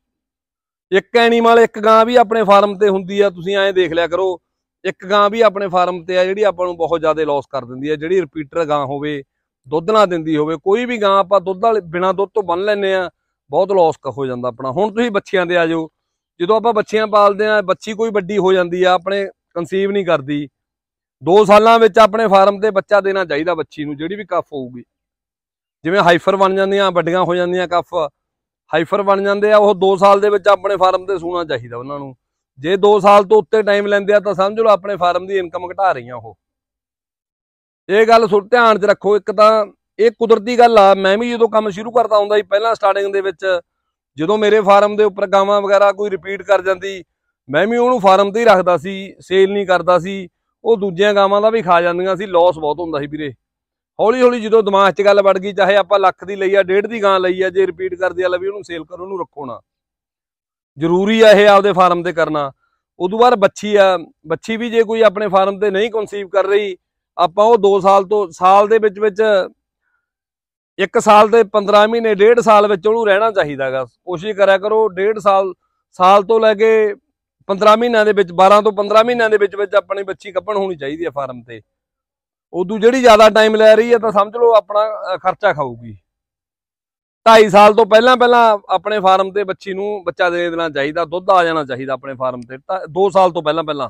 ਇੱਕ ਐਨੀਮਲ ਇੱਕ ਗਾਂ ਵੀ ਆਪਣੇ ਫਾਰਮ ਤੇ ਹੁੰਦੀ ਆ ਤੁਸੀਂ ਐਂ ਦੇਖ ਲਿਆ ਕਰੋ ਇੱਕ ਗਾਂ ਵੀ ਆਪਣੇ ਫਾਰਮ ਤੇ ਆ ਜਿਹੜੀ ਆਪਾਂ ਨੂੰ ਬਹੁਤ ਜ਼ਿਆਦਾ ਲਾਸ ਕਰ ਦਿੰਦੀ ਆ ਜਿਹੜੀ ਰਿਪੀਟਰ ਗਾਂ ਹੋਵੇ ਦੁੱਧ ਨਾ ਦਿੰਦੀ ਹੋਵੇ ਕੋਈ ਵੀ ਗਾਂ ਆਪਾਂ ਦੁੱਧ ਵਾਲੇ ਬਿਨਾ ਦੁੱਧ ਤੋਂ ਬੰਨ ਲੈਨੇ ਆ ਬਹੁਤ ਲਾਸ ਹੋ ਜਾਂਦਾ ਆਪਣਾ ਹੁਣ ਤੁਸੀਂ ਬੱਚਿਆਂ ਦੇ ਆ ਜਾਓ ਜਦੋਂ ਆਪਾਂ ਬੱਚਿਆਂ ਪਾਲਦੇ ਆ ਬੱਚੀ ਕੋਈ ਵੱਡੀ ਹੋ ਜਾਂਦੀ ਆ ਆਪਣੇ ਕਨਸੀਵ ਨਹੀਂ ਕਰਦੀ 2 ਸਾਲਾਂ ਵਿੱਚ ਆਪਣੇ ਫਾਰਮ ਤੇ ਬੱਚਾ ਦੇਣਾ ਚਾਹੀਦਾ ਬੱਚੀ ਨੂੰ ਜਿਹੜੀ ਵੀ ਕਫ ਹੋਊਗੀ ਜਿਵੇਂ ਹਾਈਫਰ ਬਣ ਜਾਂਦੀਆਂ ਵੱਡੀਆਂ ਹੋ ਜਾਂਦੀਆਂ ਕਫ ਹਾਈਫਰ ਬਣ ਜਾਂਦੇ ਆ ਉਹ 2 ਸਾਲ ਦੇ ਵਿੱਚ ਆਪਣੇ ਫਾਰਮ ਤੇ ਸੂਣਾ ਚਾਹੀਦਾ ਉਹਨਾਂ ਨੂੰ ਜੇ 2 ਸਾਲ ਤੋਂ ਉੱਤੇ ਟਾਈਮ ਲੈਂਦੇ ਆ ਤਾਂ ਸਮਝ ਲਓ ਆਪਣੇ ਫਾਰਮ ਦੀ ਇਨਕਮ ਘਟਾ ਰਹੀਆਂ ਉਹ ਇਹ ਗੱਲ ਸੁਣ ਧਿਆਨ 'ਚ ਰੱਖੋ ਇੱਕ ਤਾਂ ਇਹ ਕੁਦਰਤੀ ਗੱਲ ਆ ਮੈਂ ਵੀ ਜਦੋਂ ਕੰਮ ਸ਼ੁਰੂ ਕਰਦਾ ਹੁੰਦਾ ਸੀ ਪਹਿਲਾਂ ਸਟਾਰਟਿੰਗ ਦੇ ਵਿੱਚ ਜਦੋਂ ਮੇਰੇ ਫਾਰਮ ਦੇ ਉੱਪਰ ਗਾਵਾਂ ਵਗੈਰਾ ਕੋਈ ਰਿਪੀਟ ਕਰ ਜਾਂਦੀ ਮੈਂ ਵੀ ਉਹਨੂੰ ਫਾਰਮ ਤੇ ਹੀ ਰੱਖਦਾ ਸੀ ਸੇਲ ਨਹੀਂ ਕਰਦਾ ਸੀ ਉਹ ਦੂਜੀਆਂ ਗਾਵਾਂ ਦਾ ਵੀ ਖਾ ਜਾਂਦੀਆਂ ਸੀ ਲਾਸ ਬਹੁਤ ਹੁੰਦਾ ਸੀ ਵੀਰੇ ਹੌਲੀ ਹੌਲੀ ਜਦੋਂ ਦਿਮਾਗ 'ਚ ਗੱਲ ਵੜ ਗਈ ਚਾਹੇ ਆਪਾਂ ਲੱਖ ਦੀ ਲਈ ਆ ਡੇਢ ਦੀ ਗਾਂ ਲਈ ਆ ਜੇ ਰਿਪੀਟ ਕਰਦੇ ਆ ਲੈ ਵੀ ਉਹਨੂੰ ਸੇਲ ਕਰੋ ਉਹਨੂੰ ਰੱਖੋ ਨਾ ਜ਼ਰੂਰੀ ਆ ਇਹ ਆਪਦੇ ਫਾਰਮ ਤੇ ਕਰਨਾ ਉਦੋਂ ਬਾਅਦ ਬੱਚੀ ਆ ਬੱਚੀ ਵੀ ਜੇ ਕੋਈ ਆਪਣੇ ਫਾਰਮ ਤੇ ਨਹੀਂ ਕਨਸੀਵ ਕਰ ਰਹੀ ਆਪਾਂ ਉਹ 2 ਸਾਲ ਤੋਂ ਸਾਲ ਦੇ ਵਿੱਚ ਵਿੱਚ ਇੱਕ ਸਾਲ ਦੇ 15 ਮਹੀਨੇ ਡੇਢ ਸਾਲ ਵਿੱਚ ਉਹਨੂੰ ਰਹਿਣਾ ਚਾਹੀਦਾਗਾ ਕੋਸ਼ਿਸ਼ ਕਰਿਆ ਕਰੋ ਡੇਢ ਸਾਲ ਸਾਲ ਤੋਂ ਲੈ ਕੇ 15 ਮਹੀਨਿਆਂ ਦੇ ਵਿੱਚ 12 ਤੋਂ 15 ਮਹੀਨਿਆਂ ਦੇ ਵਿੱਚ ਵਿੱਚ ਆਪਣੀ ਬੱਚੀ ਕੱਪਣ ਹੋਣੀ ਚਾਹੀਦੀ ਹੈ ਫਾਰਮ ਤੇ ਉਦੋਂ ਜਿਹੜੀ ਜ਼ਿਆਦਾ ਟਾਈਮ ਲੈ ਰਹੀ ਹੈ ਤਾਂ ਸਮਝ ਲਓ ਆਪਣਾ ਖਰਚਾ ਖਾਊਗੀ 2.5 ਸਾਲ ਤੋਂ ਪਹਿਲਾਂ ਪਹਿਲਾਂ ਆਪਣੇ ਫਾਰਮ ਤੇ ਬੱਚੀ ਨੂੰ ਬੱਚਾ ਦੇ ਦੇਣਾ ਚਾਹੀਦਾ ਦੁੱਧ ਆ ਜਾਣਾ ਚਾਹੀਦਾ ਆਪਣੇ ਫਾਰਮ ਤੇ 2 ਸਾਲ ਤੋਂ ਪਹਿਲਾਂ ਪਹਿਲਾਂ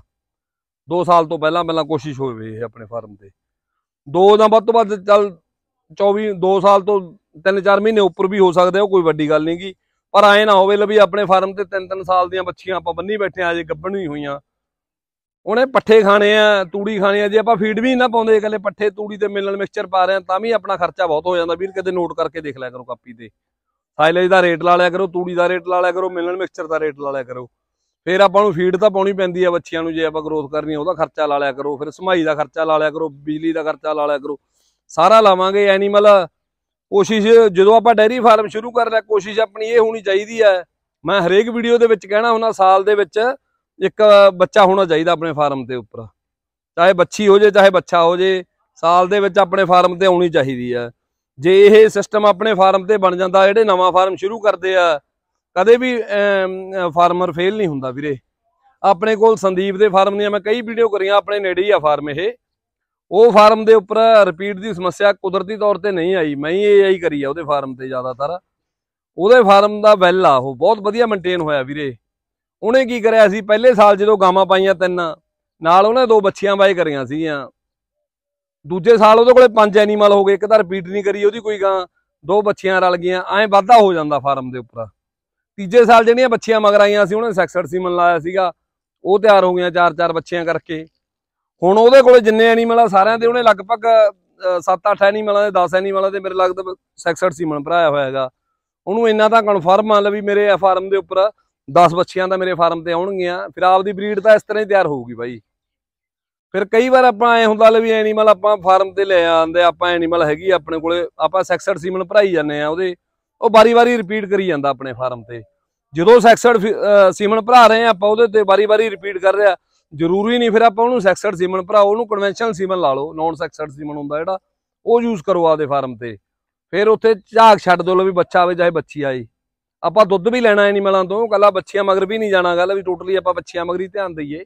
2 ਸਾਲ ਤੋਂ ਪਹਿਲਾਂ ਪਹਿਲਾਂ ਕੋਸ਼ਿਸ਼ ਹੋਵੇ ਆਪਣੇ ਫਾਰਮ ਤੇ 2 ਜਾਂ ਵੱਧ ਤੋਂ ਵੱਧ ਚੱਲ 24 2 ਸਾਲ ਤੋਂ 3-4 ਮਹੀਨੇ ਉੱਪਰ ਵੀ ਹੋ ਸਕਦੇ ਉਹ ਕੋਈ ਵੱਡੀ ਗੱਲ ਨਹੀਂ ਨਹੀਂਗੀ ਪਰ ਐ ਨਾ ਹੋਵੇ ਲਵੀ ਆਪਣੇ ਫਾਰਮ ਤੇ 3-3 ਸਾਲ ਦੀਆਂ ਬੱਚੀਆਂ ਆਪਾਂ ਬੰਨੀ ਬੈਠੇ ਆ ਜੇ ਗੱਭਣ ਹੋਈਆਂ ਉਹਨੇ ਪੱਠੇ ਖਾਣੇ ਆ ਤੂੜੀ ਖਾਣੇ ਆ ਜੇ ਆਪਾਂ ਫੀਡ ਵੀ ਨਾ ਪਾਉਂਦੇ ਇਕੱਲੇ ਪੱਠੇ ਤੂੜੀ ਤੇ ਮਿਲਣ ਮਿਕਸਚਰ ਪਾ ਰਹੇ ਆ ਤਾਂ ਵੀ ਆਪਣਾ ਖਰਚਾ ਬਹੁਤ ਹੋ ਜਾਂਦਾ ਵੀਰ ਕਿਤੇ ਨੋਟ ਕਰਕੇ ਦੇਖ ਲਿਆ ਕਰੋ ਕਾਪੀ ਤੇ ਸਾਇਲੇਜ ਦਾ ਰੇਟ ਲਾ ਲਿਆ ਕਰੋ ਤੂੜੀ ਦਾ ਰੇਟ ਲਾ ਲਿਆ ਕਰੋ ਮਿਲਣ ਮਿਕਸਚਰ ਦਾ ਰੇਟ ਲਾ ਲਿਆ ਕਰੋ ਫਿਰ ਆਪਾਂ ਨੂੰ ਫੀਡ ਤਾਂ ਪਾਉਣੀ ਪੈਂਦੀ ਆ ਬੱਚਿਆਂ ਨੂੰ ਜੇ ਆਪਾਂ ਗਰੋਥ ਕਰਨੀ ਆ ਉਹਦਾ ਖਰਚਾ ਲਾ ਲਿਆ ਕਰੋ ਫਿਰ ਸਮਾਈ ਦਾ ਖਰਚਾ ਲਾ ਲਿਆ ਕਰੋ ਬਿਜਲੀ ਦਾ ਖਰਚਾ ਲਾ ਲਿਆ ਕਰੋ ਸਾਰਾ ਲਾਵਾਂਗੇ ਐਨੀਮਲ ਕੋਸ਼ਿਸ਼ ਜਦੋਂ ਆਪਾਂ ਡੈਰੀ ਫਾਰਮ ਸ਼ੁਰੂ ਕਰ ਲਿਆ ਕੋਸ਼ਿਸ਼ ਆਪਣੀ ਇਹ ਹੋਣੀ ਚਾਹੀਦੀ ਹੈ ਮੈਂ ਹਰੇਕ ਵੀਡੀਓ ਦੇ ਵਿੱਚ ਕਹਿਣਾ ਹੁੰਦਾ ਸਾਲ ਦੇ ਵਿੱਚ ਇੱਕ ਬੱਚਾ ਹੋਣਾ ਚਾਹੀਦਾ ਆਪਣੇ ਫਾਰਮ ਦੇ ਉੱਪਰ ਚਾਹੇ ਬੱਚੀ ਹੋ ਜੇ ਚਾਹੇ ਬੱਚਾ ਹੋ ਜੇ ਸਾਲ ਦੇ ਵਿੱਚ ਆਪਣੇ ਫਾਰਮ ਤੇ ਆਉਣੀ ਚਾਹੀਦੀ ਹੈ ਜੇ ਇਹ ਸਿਸਟਮ ਆਪਣੇ ਫਾਰਮ ਤੇ ਬਣ ਜਾਂਦਾ ਜਿਹੜੇ ਨਵਾਂ ਫਾਰਮ ਸ਼ੁਰੂ ਕਰਦੇ ਆ ਕਦੇ ਵੀ ਫਾਰਮਰ ਫੇਲ ਨਹੀਂ ਹੁੰਦਾ ਵੀਰੇ ਆਪਣੇ ਕੋਲ ਸੰਦੀਪ ਦੇ ਫਾਰਮ ਦੀਆਂ ਮੈਂ ਕਈ ਵੀਡੀਓ ਕਰੀਆਂ ਆਪਣੇ ਨੇੜੇ ਹੀ ਆ ਫਾਰਮ ਇਹ ਉਹ ਫਾਰਮ ਦੇ ਉੱਪਰ ਰਿਪੀਟ ਦੀ ਸਮੱਸਿਆ ਕੁਦਰਤੀ ਤੌਰ ਤੇ ਨਹੀਂ ਆਈ ਮੈਂ ਹੀ ਏਆਈ ਕਰੀ ਆ ਉਹਦੇ ਫਾਰਮ ਤੇ ਜ਼ਿਆਦਾਤਰ ਉਹਦੇ ਫਾਰਮ ਦਾ ਵੈਲ ਆ ਉਹ ਬਹੁਤ ਵਧੀਆ ਮੇਨਟੇਨ ਹੋਇਆ ਵੀਰੇ ਉਹਨੇ ਕੀ ਕਰਿਆ ਸੀ ਪਹਿਲੇ ਸਾਲ ਜਦੋਂ ਗਾਵਾਂ ਪਾਈਆਂ ਤਿੰਨ ਨਾਲ ਉਹਨੇ ਦੋ ਬੱਚੀਆਂ ਬਾਏ ਕਰੀਆਂ ਸੀਗੀਆਂ ਦੂਜੇ ਸਾਲ ਉਹਦੇ ਕੋਲੇ ਪੰਜ ਐਨੀਮਲ ਹੋ ਗਏ ਇੱਕ ਤਾਂ ਰਿਪੀਟ ਨਹੀਂ ਕਰੀ ਉਹਦੀ ਕੋਈ ਗਾਂ ਦੋ ਬੱਚੀਆਂ ਰਲ ਗਈਆਂ ਐਂ ਵਾਧਾ ਹੋ ਜਾਂਦਾ ਫਾਰਮ ਦੇ ਉੱਪਰ ਤੀਜੇ ਸਾਲ ਜਿਹੜੀਆਂ ਬੱਚੀਆਂ ਮਗਰ ਆਈਆਂ ਸੀ ਉਹਨੇ ਸੈਕਸਡ ਸੀਮਨ ਲਾਇਆ ਸੀਗਾ ਉਹ ਤਿਆਰ ਹੋ ਗਈਆਂ ਚਾਰ ਚਾਰ ਬੱਚੀਆਂ ਕਰਕੇ ਹੁਣ ਉਹਦੇ ਕੋਲੇ ਜਿੰਨੇ ਐਨੀਮਲ ਆ ਸਾਰਿਆਂ ਦੇ ਉਹਨੇ ਲਗਭਗ 7-8 ਐਨੀਮਲਾਂ ਦੇ 10 ਐਨੀਮਲਾਂ ਦੇ ਮੇਰੇ ਲੱਗਦਾ 66 ਸੀਮਨ ਭਰਾਇਆ ਹੋਇਆ ਹੈਗਾ ਉਹਨੂੰ ਇੰਨਾ ਤਾਂ ਕਨਫਰਮ ਆ ਲਵੀ ਮੇਰੇ ਫਾਰਮ ਦੇ ਉੱਪਰ 10 ਬੱਚੀਆਂ ਦਾ ਮੇਰੇ ਫਾਰਮ ਤੇ ਆਉਣਗੀਆਂ ਫਿਰ ਆਪਦੀ ਬਰੀਡ ਤਾਂ ਇਸ ਤਰ੍ਹਾਂ ਹੀ ਤਿਆਰ ਹੋਊਗੀ ਬਾਈ ਫਿਰ ਕਈ ਵਾਰ ਆਪਾਂ ਐ ਹੁੰਦਾ ਲੈ ਵੀ ਐਨੀਮਲ ਆਪਾਂ ਫਾਰਮ ਤੇ ਲੈ ਆਂਦੇ ਆਪਾਂ ਐਨੀਮਲ ਹੈਗੀ ਆਪਣੇ ਕੋਲੇ ਆਪਾਂ 66 ਸੀਮਨ ਭਰਾਈ ਜਾਂਦੇ ਆ ਉਹਦੇ ਉਹ ਵਾਰੀ-ਵਾਰੀ ਰਿਪੀਟ ਕਰੀ ਜਾਂਦਾ ਆਪਣੇ ਫਾਰਮ ਤੇ ਜਦੋਂ 66 ਸੀਮਨ ਭਰਾ ਰਹੇ ਆ ਆਪਾਂ ਉਹਦੇ ਤੇ ਵਾਰੀ-ਵਾਰੀ ਰਿਪੀਟ ਕਰ ਰਿਹਾ ਜ਼ਰੂਰੀ ਨਹੀਂ ਫਿਰ ਆਪਾਂ ਉਹਨੂੰ ਸੈਕਸਡ ਸੀਮਨ ਭਰਾਓ ਉਹਨੂੰ ਕਨਵੈਨਸ਼ਨਲ ਸੀਮਨ ਲਾ ਲਓ ਨਾਨ ਸੈਕਸਡ ਸੀਮਨ ਹੁੰਦਾ ਜਿਹੜਾ ਉਹ ਯੂਜ਼ ਕਰੋ ਆਪਦੇ ਫਾਰਮ ਤੇ ਫਿਰ ਉੱਥੇ ਝਾਕ ਛੱਡ ਦੋ ਲੋ ਵੀ ਬੱਚਾ ਆਵੇ ਚਾਹੇ ਬੱਚੀ ਆਏ ਆਪਾਂ ਦੁੱਧ ਵੀ ਲੈਣਾ ਐਨੀਮਲਾਂ ਤੋਂ ਕੱਲਾ ਬੱਚੀਆਂ ਮਗਰ ਵੀ ਨਹੀਂ ਜਾਣਾ ਗੱਲ ਵੀ ਟੋਟਲੀ ਆਪਾਂ ਬੱਚੀਆਂ ਮਗਰ ਹੀ ਧਿਆਨ ਦਈਏ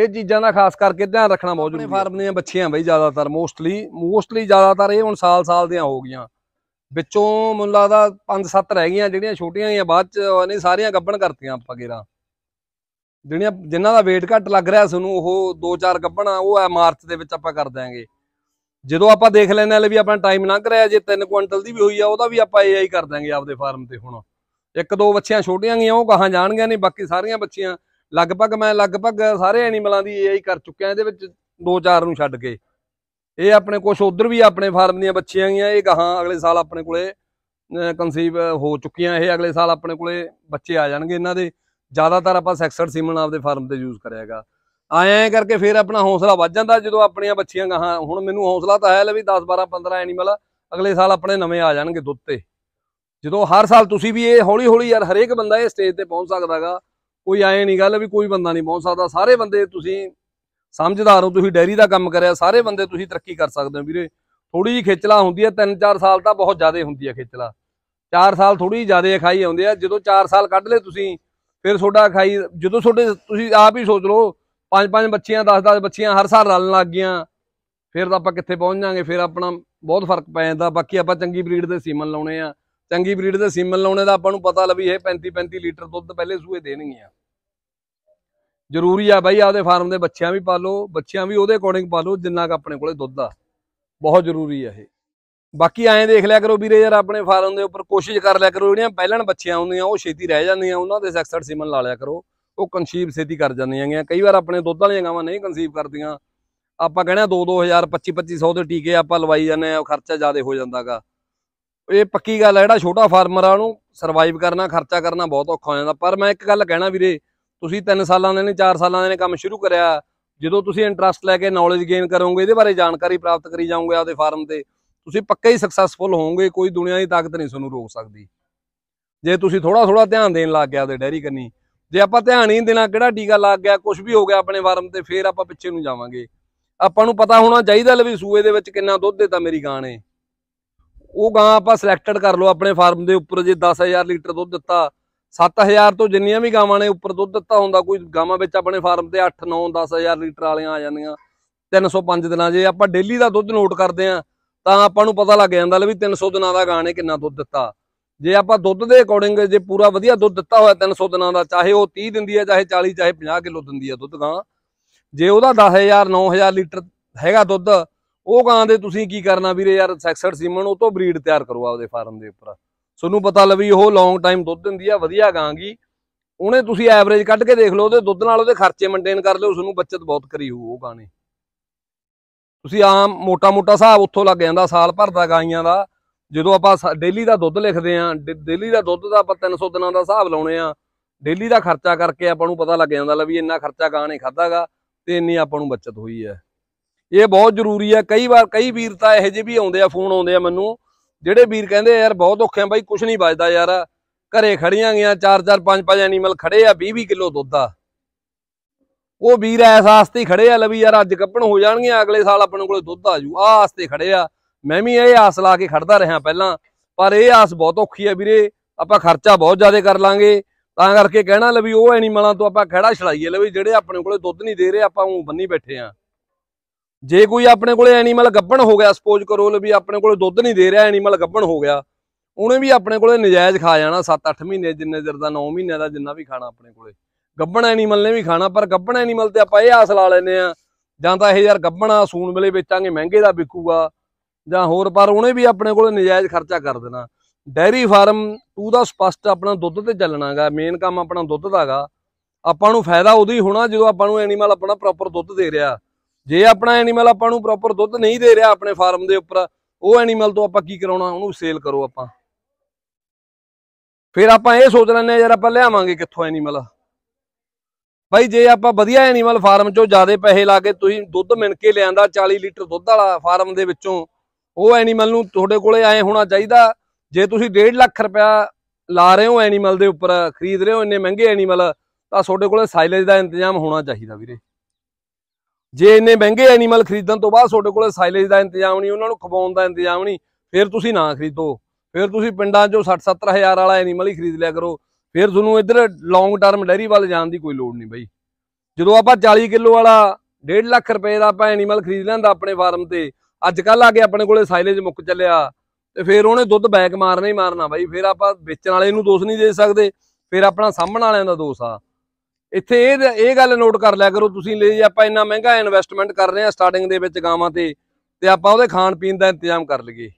ਇਹ ਚੀਜ਼ਾਂ ਦਾ ਖਾਸ ਕਰਕੇ ਧਿਆਨ ਰੱਖਣਾ ਬਹੁਤ ਜ਼ਰੂਰੀ ਹੈ ਫਾਰਮ ਦੀਆਂ ਬੱਚੀਆਂ ਬਈ ਜ਼ਿਆਦਾਤਰ ਮੋਸਟਲੀ ਮੋਸਟਲੀ ਜ਼ਿਆਦਾਤਰ ਇਹ ਹੁਣ ਸਾਲ-ਸਾਲ ਦੀਆਂ ਹੋ ਗਈਆਂ ਵਿੱਚੋਂ ਮੈਨੂੰ ਦਾ 5-7 ਰਹਿ ਗਈਆਂ ਜਿਹੜੀਆਂ ਛੋਟੀਆਂ ਹੀ ਆ ਬਾਅਦ ਚ ਨਹੀਂ ਸਾਰੀਆਂ ਗੱਬਣ ਕਰਤੀਆਂ ਆਪਾਂ ਗੇਰਾ ਜਿਹੜੀਆਂ ਜਿਨ੍ਹਾਂ ਦਾ weight ਘੱਟ ਲੱਗ ਰਿਹਾ ਸਾਨੂੰ ਉਹ 2-4 ਗੱਭਣਾ ਉਹ ਐ ਮਾਰਚ ਦੇ ਵਿੱਚ ਆਪਾਂ ਕਰ ਦਾਂਗੇ ਜਦੋਂ ਆਪਾਂ ਦੇਖ ਲੈਣੇ ਲੈ ਵੀ ਆਪਣਾ ਟਾਈਮ ਲੰਘ ਰਿਹਾ ਜੇ 3 ਕੁਇੰਟਲ ਦੀ ਵੀ ਹੋਈ ਆ ਉਹਦਾ ਵੀ ਆਪਾਂ ਏਆਈ ਕਰ ਦਾਂਗੇ ਆਪਦੇ ਫਾਰਮ ਤੇ ਹੁਣ ਇੱਕ ਦੋ ਬੱਚੀਆਂ ਛੋਟੀਆਂ ਗਈਆਂ ਉਹ ਕਹਾਂ ਜਾਣਗੀਆਂ ਨਹੀਂ ਬਾਕੀ ਸਾਰੀਆਂ ਬੱਚੀਆਂ ਲਗਭਗ ਮੈਂ ਲਗਭਗ ਸਾਰੇ ਐਨੀਮਲਾਂ ਦੀ ਏਆਈ ਕਰ ਚੁੱਕਿਆ ਇਹਦੇ ਵਿੱਚ 2-4 ਨੂੰ ਛੱਡ ਕੇ ਇਹ ਆਪਣੇ ਕੁਝ ਉਧਰ ਵੀ ਆਪਣੇ ਫਾਰਮ ਦੀਆਂ ਬੱਚੀਆਂ ਗਈਆਂ ਇਹ ਕਹਾਂ ਅਗਲੇ ਸਾਲ ਆਪਣੇ ਕੋਲੇ ਕਨਸੀਵ ਹੋ ਚੁੱਕੀਆਂ ਇਹ ਅਗਲੇ ਸਾਲ ਆਪਣੇ ਕੋਲੇ ਬੱਚੇ ਆ ਜਾਣਗੇ ਇਹਨਾਂ ਦੇ ਜ਼ਿਆਦਾਤਰ ਆਪਾਂ ਸੈਕਸਡ ਸੀਮਨ ਆਪਦੇ ਫਾਰਮ ਤੇ ਯੂਜ਼ ਕਰਿਆਗਾ ਆਇਆ ਆਏ ਕਰਕੇ ਫਿਰ ਆਪਣਾ ਹੌਸਲਾ ਵੱਧ ਜਾਂਦਾ ਜਦੋਂ ਆਪਣੀਆਂ ਬੱਚੀਆਂ ਗਾਹਾਂ ਹੁਣ ਮੈਨੂੰ ਹੌਸਲਾ ਤਾਂ ਹੈ ਲੈ ਵੀ 10 12 15 ਐਨੀਮਲ ਅਗਲੇ ਸਾਲ ਆਪਣੇ ਨਵੇਂ ਆ ਜਾਣਗੇ ਦੁੱਧ ਤੇ ਜਦੋਂ ਹਰ ਸਾਲ ਤੁਸੀਂ ਵੀ ਇਹ ਹੌਲੀ ਹੌਲੀ ਯਾਰ ਹਰੇਕ ਬੰਦਾ ਇਹ ਸਟੇਜ ਤੇ ਪਹੁੰਚ ਸਕਦਾਗਾ ਕੋਈ ਆਏ ਨਹੀਂ ਗੱਲ ਵੀ ਕੋਈ ਬੰਦਾ ਨਹੀਂ ਪਹੁੰਚ ਸਕਦਾ ਸਾਰੇ ਬੰਦੇ ਤੁਸੀਂ ਸਮਝਦਾਰ ਹੋ ਤੁਸੀਂ ਡੈਰੀ ਦਾ ਕੰਮ ਕਰਿਆ ਸਾਰੇ ਬੰਦੇ ਤੁਸੀਂ ਤਰੱਕੀ ਕਰ ਸਕਦੇ ਹੋ ਵੀਰੇ ਥੋੜੀ ਜੀ ਖੇਚਲਾ ਹੁੰਦੀ ਹੈ 3-4 ਸਾਲ ਤਾਂ ਬਹੁਤ ਜ਼ਿਆਦਾ ਹੁੰਦੀ ਹੈ ਖੇਚਲਾ 4 ਸਾਲ ਥੋੜੀ ਜਿਆਦਾ ਖਾਈ ਆਉਂਦੇ ਆ ਜਦੋਂ 4 ਸਾਲ ਕੱਢ ਲੇ ਤੁਸੀਂ ਫਿਰ ਤੁਹਾਡਾ ਖਾਈ ਜਦੋਂ ਤੁਹਾਡੇ ਤੁਸੀਂ ਆਪ ਹੀ ਸੋਚ ਲਓ ਪੰਜ ਪੰਜ ਬੱਚੀਆਂ 10-10 ਬੱਚੀਆਂ ਹਰ ਸਾਲ ਰਲਣ ਲੱਗ ਗਈਆਂ ਫਿਰ ਤਾਂ ਆਪਾਂ ਕਿੱਥੇ ਪਹੁੰਚ ਜਾਾਂਗੇ ਫਿਰ ਆਪਣਾ ਬਹੁਤ ਫਰਕ ਪੈ ਜਾਂਦਾ ਬਾਕੀ ਆਪਾਂ ਚੰਗੀ ਬਰੀਡ ਦੇ ਸੀਮਨ ਲਾਉਣੇ ਆ ਚੰਗੀ ਬਰੀਡ ਦੇ ਸੀਮਨ ਲਾਉਣੇ ਦਾ ਆਪਾਂ ਨੂੰ ਪਤਾ ਲੱਭੀ ਇਹ 35 35 ਲੀਟਰ ਦੁੱਧ ਪਹਿਲੇ ਸੂਏ ਦੇਣਗੀਆਂ ਜ਼ਰੂਰੀ ਆ ਬਾਈ ਆਪਦੇ ਫਾਰਮ ਦੇ ਬੱਚਿਆਂ ਵੀ ਪਾਲੋ ਬੱਚਿਆਂ ਵੀ ਉਹਦੇ ਅਕੋਰਡਿੰਗ ਪਾਲੋ ਜਿੰਨਾ ਕ ਆਪਣੇ ਕੋਲੇ ਦੁੱਧ ਆ ਬਹੁਤ ਜ਼ਰੂਰੀ ਆ ਇਹ ਬਾਕੀ ਐਂ ਦੇਖ ਲਿਆ ਕਰੋ ਵੀਰੇ ਯਾਰ ਆਪਣੇ ਫਾਰਮ ਦੇ ਉੱਪਰ ਕੋਸ਼ਿਸ਼ ਕਰ ਲਿਆ ਕਰੋ ਜਿਹੜੀਆਂ ਪਹਿਲਾਂ ਬੱਚੀਆਂ ਹੁੰਦੀਆਂ ਉਹ ਛੇਤੀ ਰਹਿ ਜਾਂਦੀਆਂ ਉਹਨਾਂ ਦੇ ਸੈਕਸਡ ਸੀਮਨ ਲਾ ਲਿਆ ਕਰੋ ਉਹ ਕਨਸੀਵ ਛੇਤੀ ਕਰ ਜਾਂਦੀਆਂ ਗੀਆਂ ਕਈ ਵਾਰ ਆਪਣੇ ਦੁੱਧ ਵਾਲੀਆਂ ਗਾਵਾਂ ਨਹੀਂ ਕਨਸੀਵ ਕਰਦੀਆਂ ਆਪਾਂ ਕਹਿੰਦੇ 2-2000 25-2500 ਦੇ ਟੀਕੇ ਆਪਾਂ ਲਵਾਈ ਜਾਂਦੇ ਆ ਖਰਚਾ ਜ਼ਿਆਦਾ ਹੋ ਜਾਂਦਾਗਾ ਇਹ ਪੱਕੀ ਗੱਲ ਹੈ ਜਿਹੜਾ ਛੋਟਾ ਫਾਰਮਰ ਆ ਉਹਨੂੰ ਸਰਵਾਈਵ ਕਰਨਾ ਖਰਚਾ ਕਰਨਾ ਬਹੁਤ ਔਖਾ ਹੋ ਜਾਂਦਾ ਪਰ ਮੈਂ ਇੱਕ ਗੱਲ ਕਹਿਣਾ ਵੀਰੇ ਤੁਸੀਂ 3 ਸਾਲਾਂ ਦੇ ਨੇ 4 ਸਾਲਾਂ ਦੇ ਨੇ ਕੰਮ ਸ਼ੁਰੂ ਕਰਿਆ ਜਦੋਂ ਤੁਸੀਂ ਇੰਟਰਸਟ ਲੈ ਕੇ ਨੌਲੇਜ ਗੇਨ ਕਰੋਗੇ ਇਹਦੇ ਬਾਰੇ ਜਾਣਕਾਰੀ ਪ੍ਰਾਪਤ ਕਰੀ ਜਾਓਗੇ ਆਪਦੇ ਫਾਰਮ ਤੇ ਤੁਸੀਂ ਪੱਕੇ ਹੀ ਸਕਸੈਸਫੁਲ ਹੋਵੋਗੇ ਕੋਈ ਦੁਨੀਆ ਦੀ ਤਾਕਤ ਨਹੀਂ ਤੁਹਾਨੂੰ ਰੋਕ ਸਕਦੀ ਜੇ ਤੁਸੀਂ ਥੋੜਾ ਥੋੜਾ ਧਿਆਨ ਦੇਣ ਲੱਗ ਗਿਆ ਤੇ ਡੈਰੀ ਕਰਨੀ ਜੇ ਆਪਾਂ ਧਿਆਨ ਹੀ ਦੇਣਾ ਕਿਹੜਾ ਟੀਕਾ ਲੱਗ ਗਿਆ ਕੁਝ ਵੀ ਹੋ ਗਿਆ ਆਪਣੇ ਵਾਰਮ ਤੇ ਫੇਰ ਆਪਾਂ ਪਿੱਛੇ ਨੂੰ ਜਾਵਾਂਗੇ ਆਪਾਂ ਨੂੰ ਪਤਾ ਹੋਣਾ ਚਾਹੀਦਾ ਲਵੀ ਸੂਏ ਦੇ ਵਿੱਚ ਕਿੰਨਾ ਦੁੱਧ ਦਿੱਤਾ ਮੇਰੀ ਗਾਂ ਨੇ ਉਹ ਗਾਂ ਆਪਾਂ ਸਿਲੈਕਟਡ ਕਰ ਲਓ ਆਪਣੇ ਫਾਰਮ ਦੇ ਉੱਪਰ ਜੇ 10000 ਲੀਟਰ ਦੁੱਧ ਦਿੱਤਾ 7000 ਤੋਂ ਜਿੰਨੀਆਂ ਵੀ ਗਾਵਾਂ ਨੇ ਉੱਪਰ ਦੁੱਧ ਦਿੱਤਾ ਹੁੰਦਾ ਕੋਈ ਗਾਵਾਂ ਵਿੱਚ ਆਪਣੇ ਫਾਰਮ ਤੇ 8 9 10000 ਲੀਟਰ ਵਾਲੀਆਂ ਆ ਜਾਂਦੀਆਂ 305 ਦਿਨਾਂ ਜੇ ਆਪਾਂ ਡੇਲੀ ਦਾ ਦੁੱਧ ਨੋਟ ਕਰਦੇ ਆਂ ਤਾਂ ਆਪਾਂ ਨੂੰ ਪਤਾ ਲੱਗ ਜਾਂਦਾ ਲੈ ਵੀ 300 ਦਿਨਾਂ ਦਾ ਗਾਂ ਨੇ ਕਿੰਨਾ ਦੁੱਧ ਦਿੱਤਾ ਜੇ ਆਪਾਂ ਦੁੱਧ ਦੇ ਅਕੋਰਡਿੰਗ ਜੇ ਪੂਰਾ ਵਧੀਆ ਦੁੱਧ ਦਿੱਤਾ ਹੋਇਆ 300 ਦਿਨਾਂ ਦਾ ਚਾਹੇ ਉਹ 30 ਦਿੰਦੀ ਹੈ ਚਾਹੇ 40 ਚਾਹੇ 50 ਕਿਲੋ ਦਿੰਦੀ ਹੈ ਦੁੱਧ ਗਾਂ ਜੇ ਉਹਦਾ 10000 9000 ਲੀਟਰ ਹੈਗਾ ਦੁੱਧ ਉਹ ਗਾਂ ਦੇ ਤੁਸੀਂ ਕੀ ਕਰਨਾ ਵੀਰੇ ਯਾਰ ਸੈਕਸਰ ਸੀਮਨ ਉਹ ਤੋਂ ਬਰੀਡ ਤਿਆਰ ਕਰੋ ਆਪਦੇ ਫਾਰਮ ਦੇ ਉੱਪਰ ਤੁਹਾਨੂੰ ਪਤਾ ਵੀ ਉਹ ਲੌਂਗ ਟਾਈਮ ਦੁੱਧ ਦਿੰਦੀ ਆ ਵਧੀਆ ਗਾਂ ਗੀ ਉਹਨੇ ਤੁਸੀਂ ਐਵਰੇਜ ਕੱਢ ਕੇ ਦੇਖ ਲਓ ਉਹਦੇ ਦੁੱਧ ਨਾਲ ਉਹਦੇ ਖਰਚੇ ਮੇਨਟੇਨ ਕਰ ਲਓ ਤੁਹਾਨੂੰ ਬਚਤ ਬਹੁਤ ਕਰੀ ਹੋਊ ਉਹ ਗਾਂ ਨੇ ਤੁਸੀਂ ਆਮ ਮੋਟਾ-ਮੋਟਾ ਹਿਸਾਬ ਉੱਥੋਂ ਲੱਗ ਜਾਂਦਾ ਸਾਲ ਭਰ ਦਾ ਗਾਈਆਂ ਦਾ ਜਦੋਂ ਆਪਾਂ ਡੇਲੀ ਦਾ ਦੁੱਧ ਲਿਖਦੇ ਆਂ ਡੇਲੀ ਦਾ ਦੁੱਧ ਦਾ ਆਪਾਂ 300 ਦਿਨਾਂ ਦਾ ਹਿਸਾਬ ਲਾਉਣੇ ਆ ਡੇਲੀ ਦਾ ਖਰਚਾ ਕਰਕੇ ਆਪਾਂ ਨੂੰ ਪਤਾ ਲੱਗ ਜਾਂਦਾ ਲੈ ਵੀ ਇੰਨਾ ਖਰਚਾ ਗਾਂ ਨੇ ਖਾਦਾਗਾ ਤੇ ਇੰਨੀ ਆਪਾਂ ਨੂੰ ਬਚਤ ਹੋਈ ਹੈ ਇਹ ਬਹੁਤ ਜ਼ਰੂਰੀ ਹੈ ਕਈ ਵਾਰ ਕਈ ਵੀਰ ਤਾਂ ਇਹੋ ਜਿਹੇ ਵੀ ਆਉਂਦੇ ਆ ਫੋਨ ਆਉਂਦੇ ਆ ਮੈਨੂੰ ਜਿਹੜੇ ਵੀਰ ਕਹਿੰਦੇ ਯਾਰ ਬਹੁਤ ਔਖੇ ਆ ਬਾਈ ਕੁਝ ਨਹੀਂ ਬਚਦਾ ਯਾਰ ਘਰੇ ਖੜੀਆਂ ਗਿਆ 4-4 5-5 ਐਨੀਮਲ ਖੜੇ ਆ 20-20 ਕਿਲੋ ਦੁੱਧ ਆ ਉਹ ਵੀਰ ਐਸ ਆਸਤੇ ਹੀ ਖੜੇ ਆ ਲਵੀ ਯਾਰ ਅੱਜ ਕੱਪਣ ਹੋ ਜਾਣਗੀਆਂ ਅਗਲੇ ਸਾਲ ਆਪਣੇ ਕੋਲੇ ਦੁੱਧ ਆ ਜੂ ਆ ਆਸਤੇ ਖੜੇ ਆ ਮੈਂ ਵੀ ਇਹ ਆਸ ਲਾ ਕੇ ਖੜਦਾ ਰਿਹਾ ਪਹਿਲਾਂ ਪਰ ਇਹ ਆਸ ਬਹੁਤ ਔਖੀ ਆ ਵੀਰੇ ਆਪਾਂ ਖਰਚਾ ਬਹੁਤ ਜ਼ਿਆਦਾ ਕਰ ਲਾਂਗੇ ਤਾਂ ਕਰਕੇ ਕਹਿਣਾ ਲਵੀ ਉਹ ਐਨੀਮਲਾਂ ਤੋਂ ਆਪਾਂ ਖੜਾ ਛੜਾਈਏ ਲਵੀ ਜਿਹੜੇ ਆਪਣੇ ਕੋਲੇ ਦੁੱਧ ਨਹੀਂ ਦੇ ਰਹੇ ਆਪਾਂ ਉਹ ਬੰਨੀ ਬੈਠੇ ਆ ਜੇ ਕੋਈ ਆਪਣੇ ਕੋਲੇ ਐਨੀਮਲ ਗੱਬਣ ਹੋ ਗਿਆ ਸਪੋਜ਼ ਕਰੋ ਲਵੀ ਆਪਣੇ ਕੋਲੇ ਦੁੱਧ ਨਹੀਂ ਦੇ ਰਿਹਾ ਐਨੀਮਲ ਗੱਬਣ ਹੋ ਗਿਆ ਉਹਨੇ ਵੀ ਆਪਣੇ ਕੋਲੇ ਨਜਾਇਜ਼ ਖਾ ਜਾਣਾ 7-8 ਮਹੀਨੇ ਜਿੰਨੇ ਜ਼ਰਦਾ 9 ਮਹੀਨੇ ਦਾ ਜਿੰਨਾ ਵੀ ਖਾਣਾ ਆਪਣੇ ਕੋਲੇ ਗੱਬਣ ਐਨੀਮਲ ਨੇ ਵੀ ਖਾਣਾ ਪਰ ਗੱਬਣ ਐਨੀਮਲ ਤੇ ਆਪਾਂ ਇਹ ਆਸ ਲਾ ਲੈਨੇ ਆ ਜਾਂ ਤਾਂ ਇਹ ਯਾਰ ਗੱਬਣਾ ਸੂਣ ਵੇਲੇ ਵੇਚਾਂਗੇ ਮਹਿੰਗੇ ਦਾ ਵਿਕੂਗਾ ਜਾਂ ਹੋਰ ਪਰ ਉਹਨੇ ਵੀ ਆਪਣੇ ਕੋਲ ਨਜਾਇਜ਼ ਖਰਚਾ ਕਰ ਦੇਣਾ ਡੈਰੀ ਫਾਰਮ ਤੂੰ ਦਾ ਸਪਸ਼ਟ ਆਪਣਾ ਦੁੱਧ ਤੇ ਚੱਲਣਾਗਾ ਮੇਨ ਕੰਮ ਆਪਣਾ ਦੁੱਧ ਦਾਗਾ ਆਪਾਂ ਨੂੰ ਫਾਇਦਾ ਉਦੋਂ ਹੀ ਹੋਣਾ ਜਦੋਂ ਆਪਾਂ ਨੂੰ ਐਨੀਮਲ ਆਪਣਾ ਪ੍ਰੋਪਰ ਦੁੱਧ ਦੇ ਰਿਹਾ ਜੇ ਆਪਣਾ ਐਨੀਮਲ ਆਪਾਂ ਨੂੰ ਪ੍ਰੋਪਰ ਦੁੱਧ ਨਹੀਂ ਦੇ ਰਿਹਾ ਆਪਣੇ ਫਾਰਮ ਦੇ ਉੱਪਰ ਉਹ ਐਨੀਮਲ ਤੋਂ ਆਪਾਂ ਕੀ ਕਰਾਉਣਾ ਉਹਨੂੰ ਸੇਲ ਕਰੋ ਆਪਾਂ ਫਿਰ ਆਪਾਂ ਇਹ ਸੋਚ ਲੈਂਦੇ ਆ ਯਾਰ ਆਪਾਂ ਲਿਆਵਾਂਗੇ ਕਿੱਥੋਂ ਐਨੀਮਲ ਭਾਈ ਜੇ ਆਪਾਂ ਵਧੀਆ ਐਨੀਮਲ ਫਾਰਮ ਚੋਂ ਜ਼ਿਆਦਾ ਪੈਸੇ ਲਾ ਕੇ ਤੁਸੀਂ ਦੁੱਧ ਮਿਣ ਕੇ ਲਿਆਂਦਾ 40 ਲੀਟਰ ਦੁੱਧ ਵਾਲਾ ਫਾਰਮ ਦੇ ਵਿੱਚੋਂ ਉਹ ਐਨੀਮਲ ਨੂੰ ਤੁਹਾਡੇ ਕੋਲੇ ਆਏ ਹੋਣਾ ਚਾਹੀਦਾ ਜੇ ਤੁਸੀਂ 1.5 ਲੱਖ ਰੁਪਇਆ ਲਾ ਰਹੇ ਹੋ ਐਨੀਮਲ ਦੇ ਉੱਪਰ ਖਰੀਦ ਰਹੇ ਹੋ ਇੰਨੇ ਮਹਿੰਗੇ ਐਨੀਮਲ ਤਾਂ ਤੁਹਾਡੇ ਕੋਲੇ ਸਾਈਲੇਜ ਦਾ ਇੰਤਜ਼ਾਮ ਹੋਣਾ ਚਾਹੀਦਾ ਵੀਰੇ ਜੇ ਇੰਨੇ ਮਹਿੰਗੇ ਐਨੀਮਲ ਖਰੀਦਣ ਤੋਂ ਬਾਅਦ ਤੁਹਾਡੇ ਕੋਲੇ ਸਾਈਲੇਜ ਦਾ ਇੰਤਜ਼ਾਮ ਨਹੀਂ ਉਹਨਾਂ ਨੂੰ ਖਵਾਉਣ ਦਾ ਇੰਤਜ਼ਾਮ ਨਹੀਂ ਫਿਰ ਤੁਸੀਂ ਨਾ ਖਰੀਦੋ ਫਿਰ ਤੁਸੀਂ ਪਿੰਡਾਂ 'ਚੋਂ 60 70 ਹਜ਼ਾਰ ਵਾਲਾ ਐਨੀਮਲ ਹੀ ਖਰੀਦ ਲਿਆ ਕਰੋ ਫਿਰ ਤੁਹਾਨੂੰ ਇਧਰ ਲੌਂਗ ਟਰਮ ਡੈਰੀ ਵੱਲ ਜਾਣ ਦੀ ਕੋਈ ਲੋੜ ਨਹੀਂ ਬਾਈ ਜਦੋਂ ਆਪਾਂ 40 ਕਿਲੋ ਵਾਲਾ 1.5 ਲੱਖ ਰੁਪਏ ਦਾ ਆਪਾਂ ਐਨੀਮਲ ਖਰੀਦ ਲੈਂਦਾ ਆਪਣੇ ਫਾਰਮ ਤੇ ਅੱਜ ਕੱਲ ਆ ਕੇ ਆਪਣੇ ਕੋਲੇ ਸਾਇਲੇਜ ਮੁੱਕ ਚੱਲਿਆ ਤੇ ਫਿਰ ਉਹਨੇ ਦੁੱਧ ਬੈਕ ਮਾਰਨਾ ਹੀ ਮਾਰਨਾ ਬਾਈ ਫਿਰ ਆਪਾਂ ਵੇਚਣ ਵਾਲੇ ਨੂੰ ਦੋਸ਼ ਨਹੀਂ ਦੇ ਸਕਦੇ ਫਿਰ ਆਪਣਾ ਸਾਹਮਣ ਵਾਲਿਆਂ ਦਾ ਦੋਸ਼ ਆ ਇੱਥੇ ਇਹ ਇਹ ਗੱਲ ਨੋਟ ਕਰ ਲਿਆ ਕਰੋ ਤੁਸੀਂ ਲਈ ਆਪਾਂ ਇੰਨਾ ਮਹਿੰਗਾ ਇਨਵੈਸਟਮੈਂਟ ਕਰ ਰਹੇ ਆ ਸਟਾਰਟਿੰਗ ਦੇ ਵਿੱਚ ਗਾਵਾਂ ਤੇ ਤੇ ਆਪਾਂ ਉਹਦੇ ਖਾਣ ਪੀਣ ਦਾ ਇੰਤਜ਼ਾਮ ਕਰ ਲਈਏ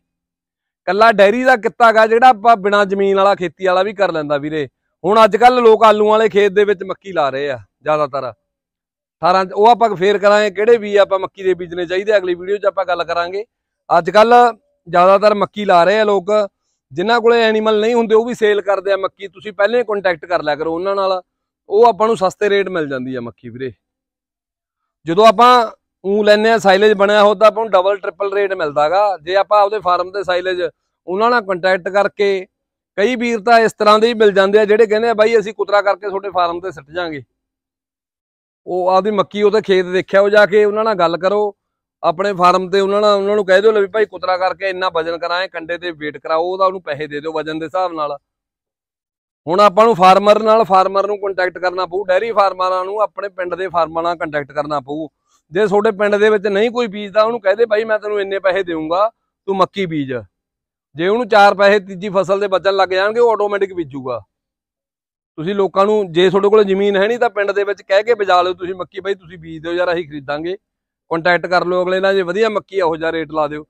ਕੱਲਾ ਡੈਰੀ ਦਾ ਕਿੱਤਾਗਾ ਜਿਹੜਾ ਆਪਾਂ ਬਿਨਾ ਜ਼ਮੀਨ ਵਾਲਾ ਖੇਤੀ ਵਾਲਾ ਵੀ ਕਰ ਲੈਂਦਾ ਵੀਰੇ ਹੁਣ ਅੱਜ ਕੱਲ ਲੋਕ ਆਲੂ ਵਾਲੇ ਖੇਤ ਦੇ ਵਿੱਚ ਮੱਕੀ ਲਾ ਰਹੇ ਆ ਜ਼ਿਆਦਾਤਰ 18 ਉਹ ਆਪਾਂ ਫੇਰ ਕਰਾਂਗੇ ਕਿਹੜੇ ਵੀ ਆਪਾਂ ਮੱਕੀ ਦੇ ਬੀਜਣੇ ਚਾਹੀਦੇ ਅਗਲੀ ਵੀਡੀਓ 'ਚ ਆਪਾਂ ਗੱਲ ਕਰਾਂਗੇ ਅੱਜ ਕੱਲ ਜ਼ਿਆਦਾਤਰ ਮੱਕੀ ਲਾ ਰਹੇ ਆ ਲੋਕ ਜਿਨ੍ਹਾਂ ਕੋਲੇ ਐਨੀਮਲ ਨਹੀਂ ਹੁੰਦੇ ਉਹ ਵੀ ਸੇਲ ਕਰਦੇ ਆ ਮੱਕੀ ਤੁਸੀਂ ਪਹਿਲਾਂ ਹੀ ਕੰਟੈਕਟ ਕਰ ਲਿਆ ਕਰੋ ਉਹਨਾਂ ਨਾਲ ਉਹ ਆਪਾਂ ਨੂੰ ਸਸਤੇ ਰੇਟ ਮਿਲ ਜਾਂਦੀ ਆ ਮੱਕੀ ਵੀਰੇ ਜਦੋਂ ਆਪਾਂ ਉਹ ਲੈਨੇ ਆ ਸਾਈਲੇਜ ਬਣਿਆ ਹੋਦਾ ਆਪਾਂ ਨੂੰ ਡਬਲ ਟ੍ਰਿਪਲ ਰੇਟ ਮਿਲਦਾਗਾ ਜੇ ਆਪਾਂ ਆਪਦੇ ਫਾਰਮ ਤੇ ਸਾਈਲੇਜ ਉਹਨਾਂ ਨਾਲ ਕੰਟੈਕਟ ਕਰਕੇ ਕਈ ਵੀਰ ਤਾਂ ਇਸ ਤਰ੍ਹਾਂ ਦੇ ਹੀ ਮਿਲ ਜਾਂਦੇ ਆ ਜਿਹੜੇ ਕਹਿੰਦੇ ਆ ਬਾਈ ਅਸੀਂ ਕੁਤਰਾ ਕਰਕੇ ਤੁਹਾਡੇ ਫਾਰਮ ਤੇ ਸਿੱਟ ਜਾਾਂਗੇ ਉਹ ਆਪਦੀ ਮੱਕੀ ਉਹਦੇ ਖੇਤ ਦੇਖਿਆ ਉਹ ਜਾ ਕੇ ਉਹਨਾਂ ਨਾਲ ਗੱਲ ਕਰੋ ਆਪਣੇ ਫਾਰਮ ਤੇ ਉਹਨਾਂ ਨਾਲ ਉਹਨਾਂ ਨੂੰ ਕਹਿ ਦਿਓ ਲੈ ਵੀ ਭਾਈ ਕੁਤਰਾ ਕਰਕੇ ਇੰਨਾ ਵਜਨ ਕਰਾਏ ਕੰਡੇ ਤੇ ਵੇਟ ਕਰਾਓ ਉਹਦਾ ਉਹਨੂੰ ਪੈਸੇ ਦੇ ਦਿਓ ਵਜਨ ਦੇ ਹਿਸਾਬ ਨਾਲ ਹੁਣ ਆਪਾਂ ਨੂੰ ਫਾਰਮਰ ਨਾਲ ਫਾਰਮਰ ਨੂੰ ਕੰਟੈਕਟ ਕਰਨਾ ਪਊ ਡੈਰੀ ਫਾਰਮਰਾਂ ਨੂੰ ਆਪਣੇ ਪਿੰਡ ਦੇ ਫਾਰਮਰਾਂ ਨਾਲ ਕੰਟੈਕਟ ਕਰਨਾ ਪਊ ਜੇ ਤੁਹਾਡੇ ਪਿੰਡ ਦੇ ਵਿੱਚ ਨਹੀਂ ਕੋਈ ਬੀਜਦਾ ਉਹਨੂੰ ਕਹਦੇ ਭਾਈ ਮੈਂ ਤੈਨੂੰ ਇੰਨੇ ਪੈਸੇ ਦੇਵਾਂਗਾ ਤੂੰ ਮੱਕੀ ਬੀਜ ਜੇ ਉਹਨੂੰ 4 ਪੈਸੇ ਤੀਜੀ ਫਸਲ ਦੇ ਬਚਣ ਲੱਗ ਜਾਣਗੇ ਉਹ ਆਟੋਮੈਟਿਕ ਬੀਜੂਗਾ ਤੁਸੀਂ ਲੋਕਾਂ ਨੂੰ ਜੇ ਤੁਹਾਡੇ ਕੋਲ ਜ਼ਮੀਨ ਹੈ ਨਹੀਂ ਤਾਂ ਪਿੰਡ ਦੇ ਵਿੱਚ ਕਹਿ ਕੇ ਬਜਾ ਲਓ ਤੁਸੀਂ ਮੱਕੀ ਬਾਈ ਤੁਸੀਂ ਬੀਜ ਦਿਓ ਯਾਰ ਅਸੀਂ ਖਰੀਦਾਂਗੇ ਕੰਟੈਕਟ ਕਰ ਲਓ ਅਗਲੇ ਨਾਲ ਜੇ ਵਧੀਆ ਮੱਕੀ ਇਹੋ ਜਿਹਾ ਰੇਟ ਲਾ ਦਿਓ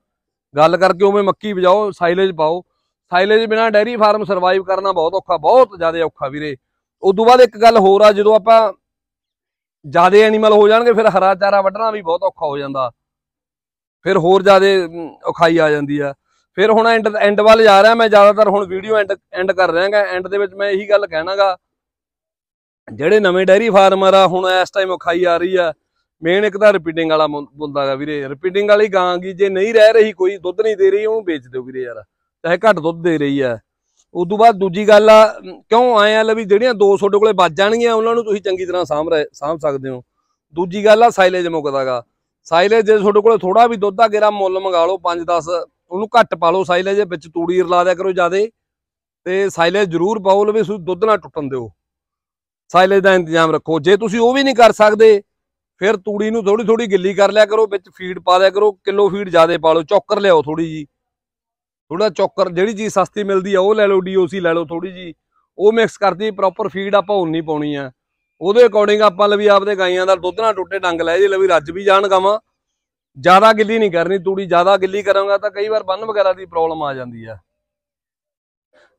ਗੱਲ ਕਰਕੇ ਉਵੇਂ ਮੱਕੀ ਬਜਾਓ ਸਾਈਲੇਜ ਪਾਓ ਸਾਈਲੇਜ ਬਿਨਾ ਡੈਰੀ ਫਾਰਮ ਸਰਵਾਈਵ ਕਰਨਾ ਬਹੁਤ ਔਖਾ ਬਹੁਤ ਜ਼ਿਆਦਾ ਔਖਾ ਵੀਰੇ ਉਸ ਤੋਂ ਬਾਅਦ ਇੱਕ ਗੱਲ ਹੋਰ ਆ ਜਦੋਂ ਆਪਾਂ ਜ਼ਿਆਦਾ ਐਨੀਮਲ ਹੋ ਜਾਣਗੇ ਫਿਰ ਹਰਾ ਚਾਰਾ ਵੱਢਣਾ ਵੀ ਬਹੁਤ ਔਖਾ ਹੋ ਜਾਂਦਾ ਫਿਰ ਹੋਰ ਜਿਆਦੇ ਔਖਾਈ ਆ ਜਾਂਦੀ ਆ ਫਿਰ ਹੁਣ ਐਂਡ ਐਂਡ ਵੱਲ ਜਾ ਰਿਹਾ ਮੈਂ ਜ਼ਿਆਦਾਤਰ ਹੁਣ ਵੀਡੀਓ ਐਂਡ ਐਂਡ ਕਰ ਰਿਹਾਗਾ ਐਂਡ ਦੇ ਵਿੱਚ ਮੈਂ ਇਹੀ ਗੱਲ ਕਹਿਣਾਗਾ ਜਿਹੜੇ ਨਵੇਂ ਡੈਰੀ ਫਾਰਮਰ ਆ ਹੁਣ ਇਸ ਟਾਈਮ ਖਾਈ ਆ ਰਹੀ ਆ ਮੇਨ ਇੱਕ ਤਾਂ ਰਿਪੀਟਿੰਗ ਵਾਲਾ ਦਾ ਵੀਰੇ ਰਿਪੀਟਿੰਗ ਵਾਲੀ ਗਾਂ ਕੀ ਜੇ ਨਹੀਂ ਰਹਿ ਰਹੀ ਕੋਈ ਦੁੱਧ ਨਹੀਂ ਦੇ ਰਹੀ ਉਹਨੂੰ ਵੇਚ ਦਿਓ ਵੀਰੇ ਯਾਰ ਚਾਹੇ ਘੱਟ ਦੁੱਧ ਦੇ ਰਹੀ ਆ ਉਸ ਤੋਂ ਬਾਅਦ ਦੂਜੀ ਗੱਲ ਆ ਕਿਉਂ ਆਏ ਆ ਲਵੀ ਵੀ ਜਿਹੜੀਆਂ ਦੋ ਤੁਹਾਡੇ ਕੋਲੇ ਵੱਜ ਜਾਣਗੀਆਂ ਉਹਨਾਂ ਨੂੰ ਤੁਸੀਂ ਚੰਗੀ ਤਰ੍ਹਾਂ ਸਾਂਭ ਰਹੇ ਸਾਂਭ ਸਕਦੇ ਹੋ ਦੂਜੀ ਗੱਲ ਆ ਸਾਈਲੇਜ ਮੁਕਦਾਗਾ ਸਾਈਲੇਜ ਜੇ ਤੁਹਾਡੇ ਕੋਲੇ ਥੋੜਾ ਵੀ ਦੁੱਧ ਆ ਗੇਰਾ ਮੁੱਲ ਮੰਗਾ ਲਓ 5 10 ਉਹਨੂੰ ਘੱਟ ਪਾ ਲਓ ਸਾਈਲੇਜ ਵਿੱਚ ਤੂੜੀ ਰਲਾ ਦਿਆ ਕਰੋ ਜਿਆਦੇ ਤੇ ਸਾਈਲੇਜ ਜ਼ਰੂਰ ਪਾਓ ਲਵੇ ਸੂ ਦੁੱਧ ਨਾ ਟੁੱਟਣ ਦਿਓ ਸਾਈਲੇਜ ਦਾ ਇੰਤਜ਼ਾਮ ਰੱਖੋ ਜੇ ਤੁਸੀਂ ਉਹ ਵੀ ਨਹੀਂ ਕਰ ਸਕਦੇ ਫਿਰ ਤੂੜੀ ਨੂੰ ਥੋੜੀ ਥੋੜੀ ਗਿੱਲੀ ਕਰ ਲਿਆ ਕਰੋ ਵਿੱਚ ਫੀਡ ਪਾ ਲਿਆ ਕਰੋ ਕਿਲੋ ਫੀਡ ਜਿਆਦੇ ਪਾ ਲਓ ਚੌਕਰ ਲਿਆਓ ਥੋੜੀ ਜੀ ਥੋੜਾ ਚੌਕਰ ਜਿਹੜੀ ਚੀਜ਼ ਸਸਤੀ ਮਿਲਦੀ ਆ ਉਹ ਲੈ ਲਓ ਡੀਓਸੀ ਲੈ ਲਓ ਥੋੜੀ ਜੀ ਉਹ ਮਿਕਸ ਕਰਦੀ ਪ੍ਰੋਪਰ ਫੀਡ ਆਪਾਂ ਨਹੀਂ ਪਾਉਣੀ ਆ ਉਹਦੇ ਅਕੋਰਡਿੰਗ ਆਪਾਂ ਲਵੀ ਆਪਦੇ ਗਾਈਆਂ ਦਾ ਦੁੱਧ ਨਾਲ ਟੁੱਟੇ ਡੰਗ ਲੈ ਜੇ ਲਵੀ ਰੱਜ ਵੀ ਜਾਣ ਗਾਵਾਂ ਜ਼ਿਆਦਾ ਗਿੱਲੀ ਨਹੀਂ ਕਰਨੀ ਤੂੜੀ ਜ਼ਿਆਦਾ ਗਿੱਲੀ ਕਰਾਂਗਾ ਤਾਂ ਕਈ ਵਾਰ ਬੰਨ ਵਗੈਰਾ ਦੀ ਪ੍ਰੋਬਲਮ ਆ ਜਾਂਦੀ ਆ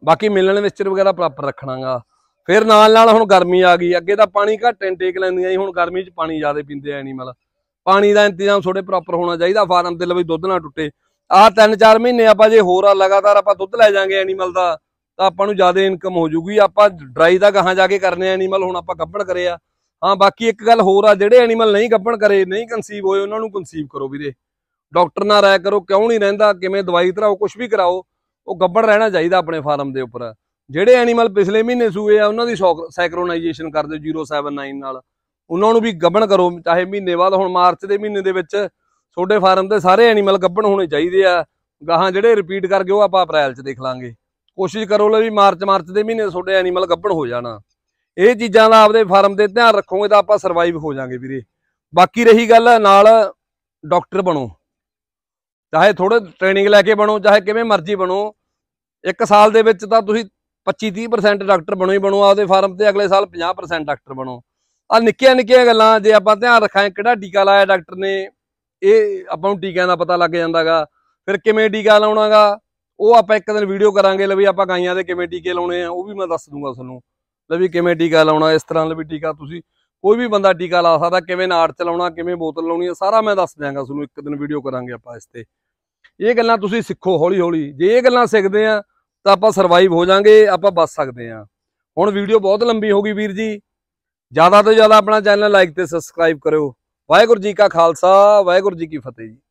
ਬਾਕੀ ਮਿਲਣ ਵਿੱਚ ਵਗੈਰਾ ਪ੍ਰੋਪਰ ਰੱਖਣਾਗਾ ਫਿਰ ਨਾਲ ਨਾਲ ਹੁਣ ਗਰਮੀ ਆ ਗਈ ਅੱਗੇ ਤਾਂ ਪਾਣੀ ਘੱਟ ਇਨਟੇਕ ਲੈਂਦੀਆਂ ਸੀ ਹੁਣ ਗਰਮੀ 'ਚ ਪਾਣੀ ਜ਼ਿਆਦਾ ਪੀਂਦੇ ਐਨੀਮਲ ਪਾਣੀ ਦਾ ਇੰਤਜ਼ਾਮ ਥੋੜੇ ਪ੍ਰੋਪਰ ਹੋਣਾ ਚਾਹੀਦਾ ਫਾਰਮ ਤੇ ਲਈ ਦੁੱਧ ਨਾ ਟੁੱਟੇ ਆ 3-4 ਮਹੀਨੇ ਆਪਾਂ ਜੇ ਹੋਰ ਆ ਲਗਾਤਾਰ ਆਪਾਂ ਦੁੱਧ ਲੈ ਜਾਾਂਗੇ ਐਨੀਮਲ ਦਾ ਤਾਂ ਆਪਾਂ ਨੂੰ ਜ਼ਿਆਦਾ ਇਨਕਮ ਹੋ ਜੂਗੀ ਆਪਾਂ ਡਰਾਈ ਦਾ ਗਾਹਾਂ ਜਾ ਕੇ ਕਰਨੇ ਐਨੀਮਲ ਹੁਣ ਆਪਾਂ ਕੱਪੜ ਕਰਿਆ ਹਾਂ ਬਾਕੀ ਇੱਕ ਗੱਲ ਹੋਰ ਆ ਜਿਹੜੇ ਐਨੀਮਲ ਨਹੀਂ ਗੱਪਣ ਕਰੇ ਨਹੀਂ ਕਨਸੀਵ ਹੋਏ ਉਹਨਾਂ ਨੂੰ ਕਨਸੀਵ ਕਰੋ ਵੀਰੇ ਡਾਕਟਰ ਨਾਲ ਰਾਇ ਕਰੋ ਕਿਉਂ ਨਹੀਂ ਰਹਿੰਦਾ ਕਿਵੇਂ ਦਵਾਈ ਧਰਾਓ ਕੁਝ ਵੀ ਕਰਾਓ ਉਹ ਗੱਬੜ ਰਹਿਣਾ ਚਾਹੀਦਾ ਆਪਣੇ ਫਾਰਮ ਦੇ ਉੱਪਰ ਜਿਹੜੇ ਐਨੀਮਲ ਪਿਛਲੇ ਮਹੀਨੇ ਸੂਏ ਆ ਉਹਨਾਂ ਦੀ ਸਾਈਕਰੋਨਾਈਜੇਸ਼ਨ ਕਰ ਦਿਓ 079 ਨਾਲ ਉਹਨਾਂ ਨੂੰ ਵੀ ਗੱਬਣ ਕਰੋ ਚਾਹੇ ਮਹੀਨੇ ਬਾਅਦ ਹੁਣ ਮਾਰਚ ਦੇ ਮਹੀਨੇ ਦੇ ਵਿੱਚ ਤੁਹਾਡੇ ਫਾਰਮ ਦੇ ਸਾਰੇ ਐਨੀਮਲ ਗੱਬਣ ਹੋਣੇ ਚਾਹੀਦੇ ਆ ਗਾਹਾਂ ਜਿਹੜੇ ਰਿਪੀਟ ਕਰ ਗਏ ਉਹ ਆਪਾਂ ਅਪ੍ਰੈਲ 'ਚ ਦੇਖ ਲਾਂਗੇ ਕੋਸ਼ਿਸ਼ ਕਰੋ ਲੈ ਵੀ ਮਾਰਚ ਮਾਰਚ ਦੇ ਮਹੀਨੇ ਤੁਹਾਡੇ ਐਨੀਮਲ ਗੱਬਣ ਹੋ ਜਾਣਾ ਇਹ ਚੀਜ਼ਾਂ ਦਾ ਆਪਦੇ ਫਾਰਮ ਦੇ ਧਿਆਨ ਰੱਖੋਗੇ ਤਾਂ ਆਪਾਂ ਸਰਵਾਈਵ ਹੋ ਜਾਾਂਗੇ ਵੀਰੇ ਬਾਕੀ ਰਹੀ ਗੱਲ ਨਾਲ ਡਾਕਟਰ ਬਣੋ ਚਾਹੇ ਥੋੜੇ ਟ੍ਰੇਨਿੰਗ ਲੈ ਕੇ ਬਣੋ ਚਾਹੇ ਕਿਵੇਂ ਮਰਜ਼ੀ ਬਣੋ ਇੱਕ ਸਾਲ ਦੇ ਵਿੱਚ ਤਾਂ ਤੁਸੀਂ 25-30% ਡਾਕਟਰ ਬਣੋ ਹੀ ਬਣੋ ਆਪਦੇ ਫਾਰਮ ਤੇ ਅਗਲੇ ਸਾਲ 50% ਡਾਕਟਰ ਬਣੋ ਆ ਨਿੱਕੀਆਂ ਨਿੱਕੀਆਂ ਗੱਲਾਂ ਜੇ ਆਪਾਂ ਧਿਆਨ ਰੱਖਾਂ ਕਿਹੜਾ ਟੀਕਾ ਲਾਇਆ ਡਾਕਟਰ ਨੇ ਇਹ ਆਪਾਂ ਨੂੰ ਟੀਕਿਆਂ ਦਾ ਪਤਾ ਲੱਗ ਜਾਂਦਾਗਾ ਫਿਰ ਕਿਵੇਂ ਟੀਕਾ ਲਾਉਣਾਗਾ ਉਹ ਆਪਾਂ ਇੱਕ ਦਿਨ ਵੀਡੀਓ ਕਰਾਂਗੇ ਲਵੀ ਆਪਾਂ ਗਾਈਆਂ ਦੇ ਕਿਵੇਂ ਟੀਕੇ ਲਾਉਣੇ ਆ ਉਹ ਵੀ ਮੈਂ ਦੱਸ ਦੂੰਗਾ ਤੁਹਾਨੂੰ ਲਵੀ ਕਿਵੇਂ ਟੀਕਾ ਲਾਉਣਾ ਇਸ ਤਰ੍ਹਾਂ ਲਵੀ ਟੀਕਾ ਤੁਸੀਂ ਕੋਈ ਵੀ ਬੰਦਾ ਟੀਕਾ ਲਾ ਸਕਦਾ ਕਿਵੇਂ ਨਾੜ ਚਲਾਉਣਾ ਕਿਵੇਂ ਬੋਤਲ ਲਾਉਣੀ ਹੈ ਸਾਰਾ ਮੈਂ ਦੱਸ ਦਿਆਂਗਾ ਤੁਹਾਨੂੰ ਇੱਕ ਦਿਨ ਵੀਡੀਓ ਕਰਾਂਗੇ ਆਪਾਂ ਇਸ ਤੇ ਇਹ ਗੱਲਾਂ ਤੁਸੀਂ ਸਿੱਖੋ ਹੌਲੀ ਹੌਲੀ ਜੇ ਇਹ ਗੱਲਾਂ ਸਿੱਖਦੇ ਆ ਤਾਂ ਆਪਾਂ ਸਰਵਾਈਵ ਹੋ ਜਾਾਂਗੇ ਆਪਾਂ ਬਚ ਸਕਦੇ ਆ ਹੁਣ ਵੀਡੀਓ ਬਹੁਤ ਲੰਬੀ ਹੋ ਗਈ ਵੀਰ ਜੀ ਜਿਆਦਾ ਤੋਂ ਜਿਆਦਾ ਆਪਣਾ ਚੈਨਲ ਲਾਈਕ ਤੇ ਸਬਸਕ੍ਰਾਈਬ ਕਰਿਓ ਵਾਹਿਗੁਰੂ ਜੀ ਕਾ ਖਾਲਸਾ ਵਾਹਿਗੁਰੂ ਜੀ ਕੀ ਫਤਿਹ ਜੀ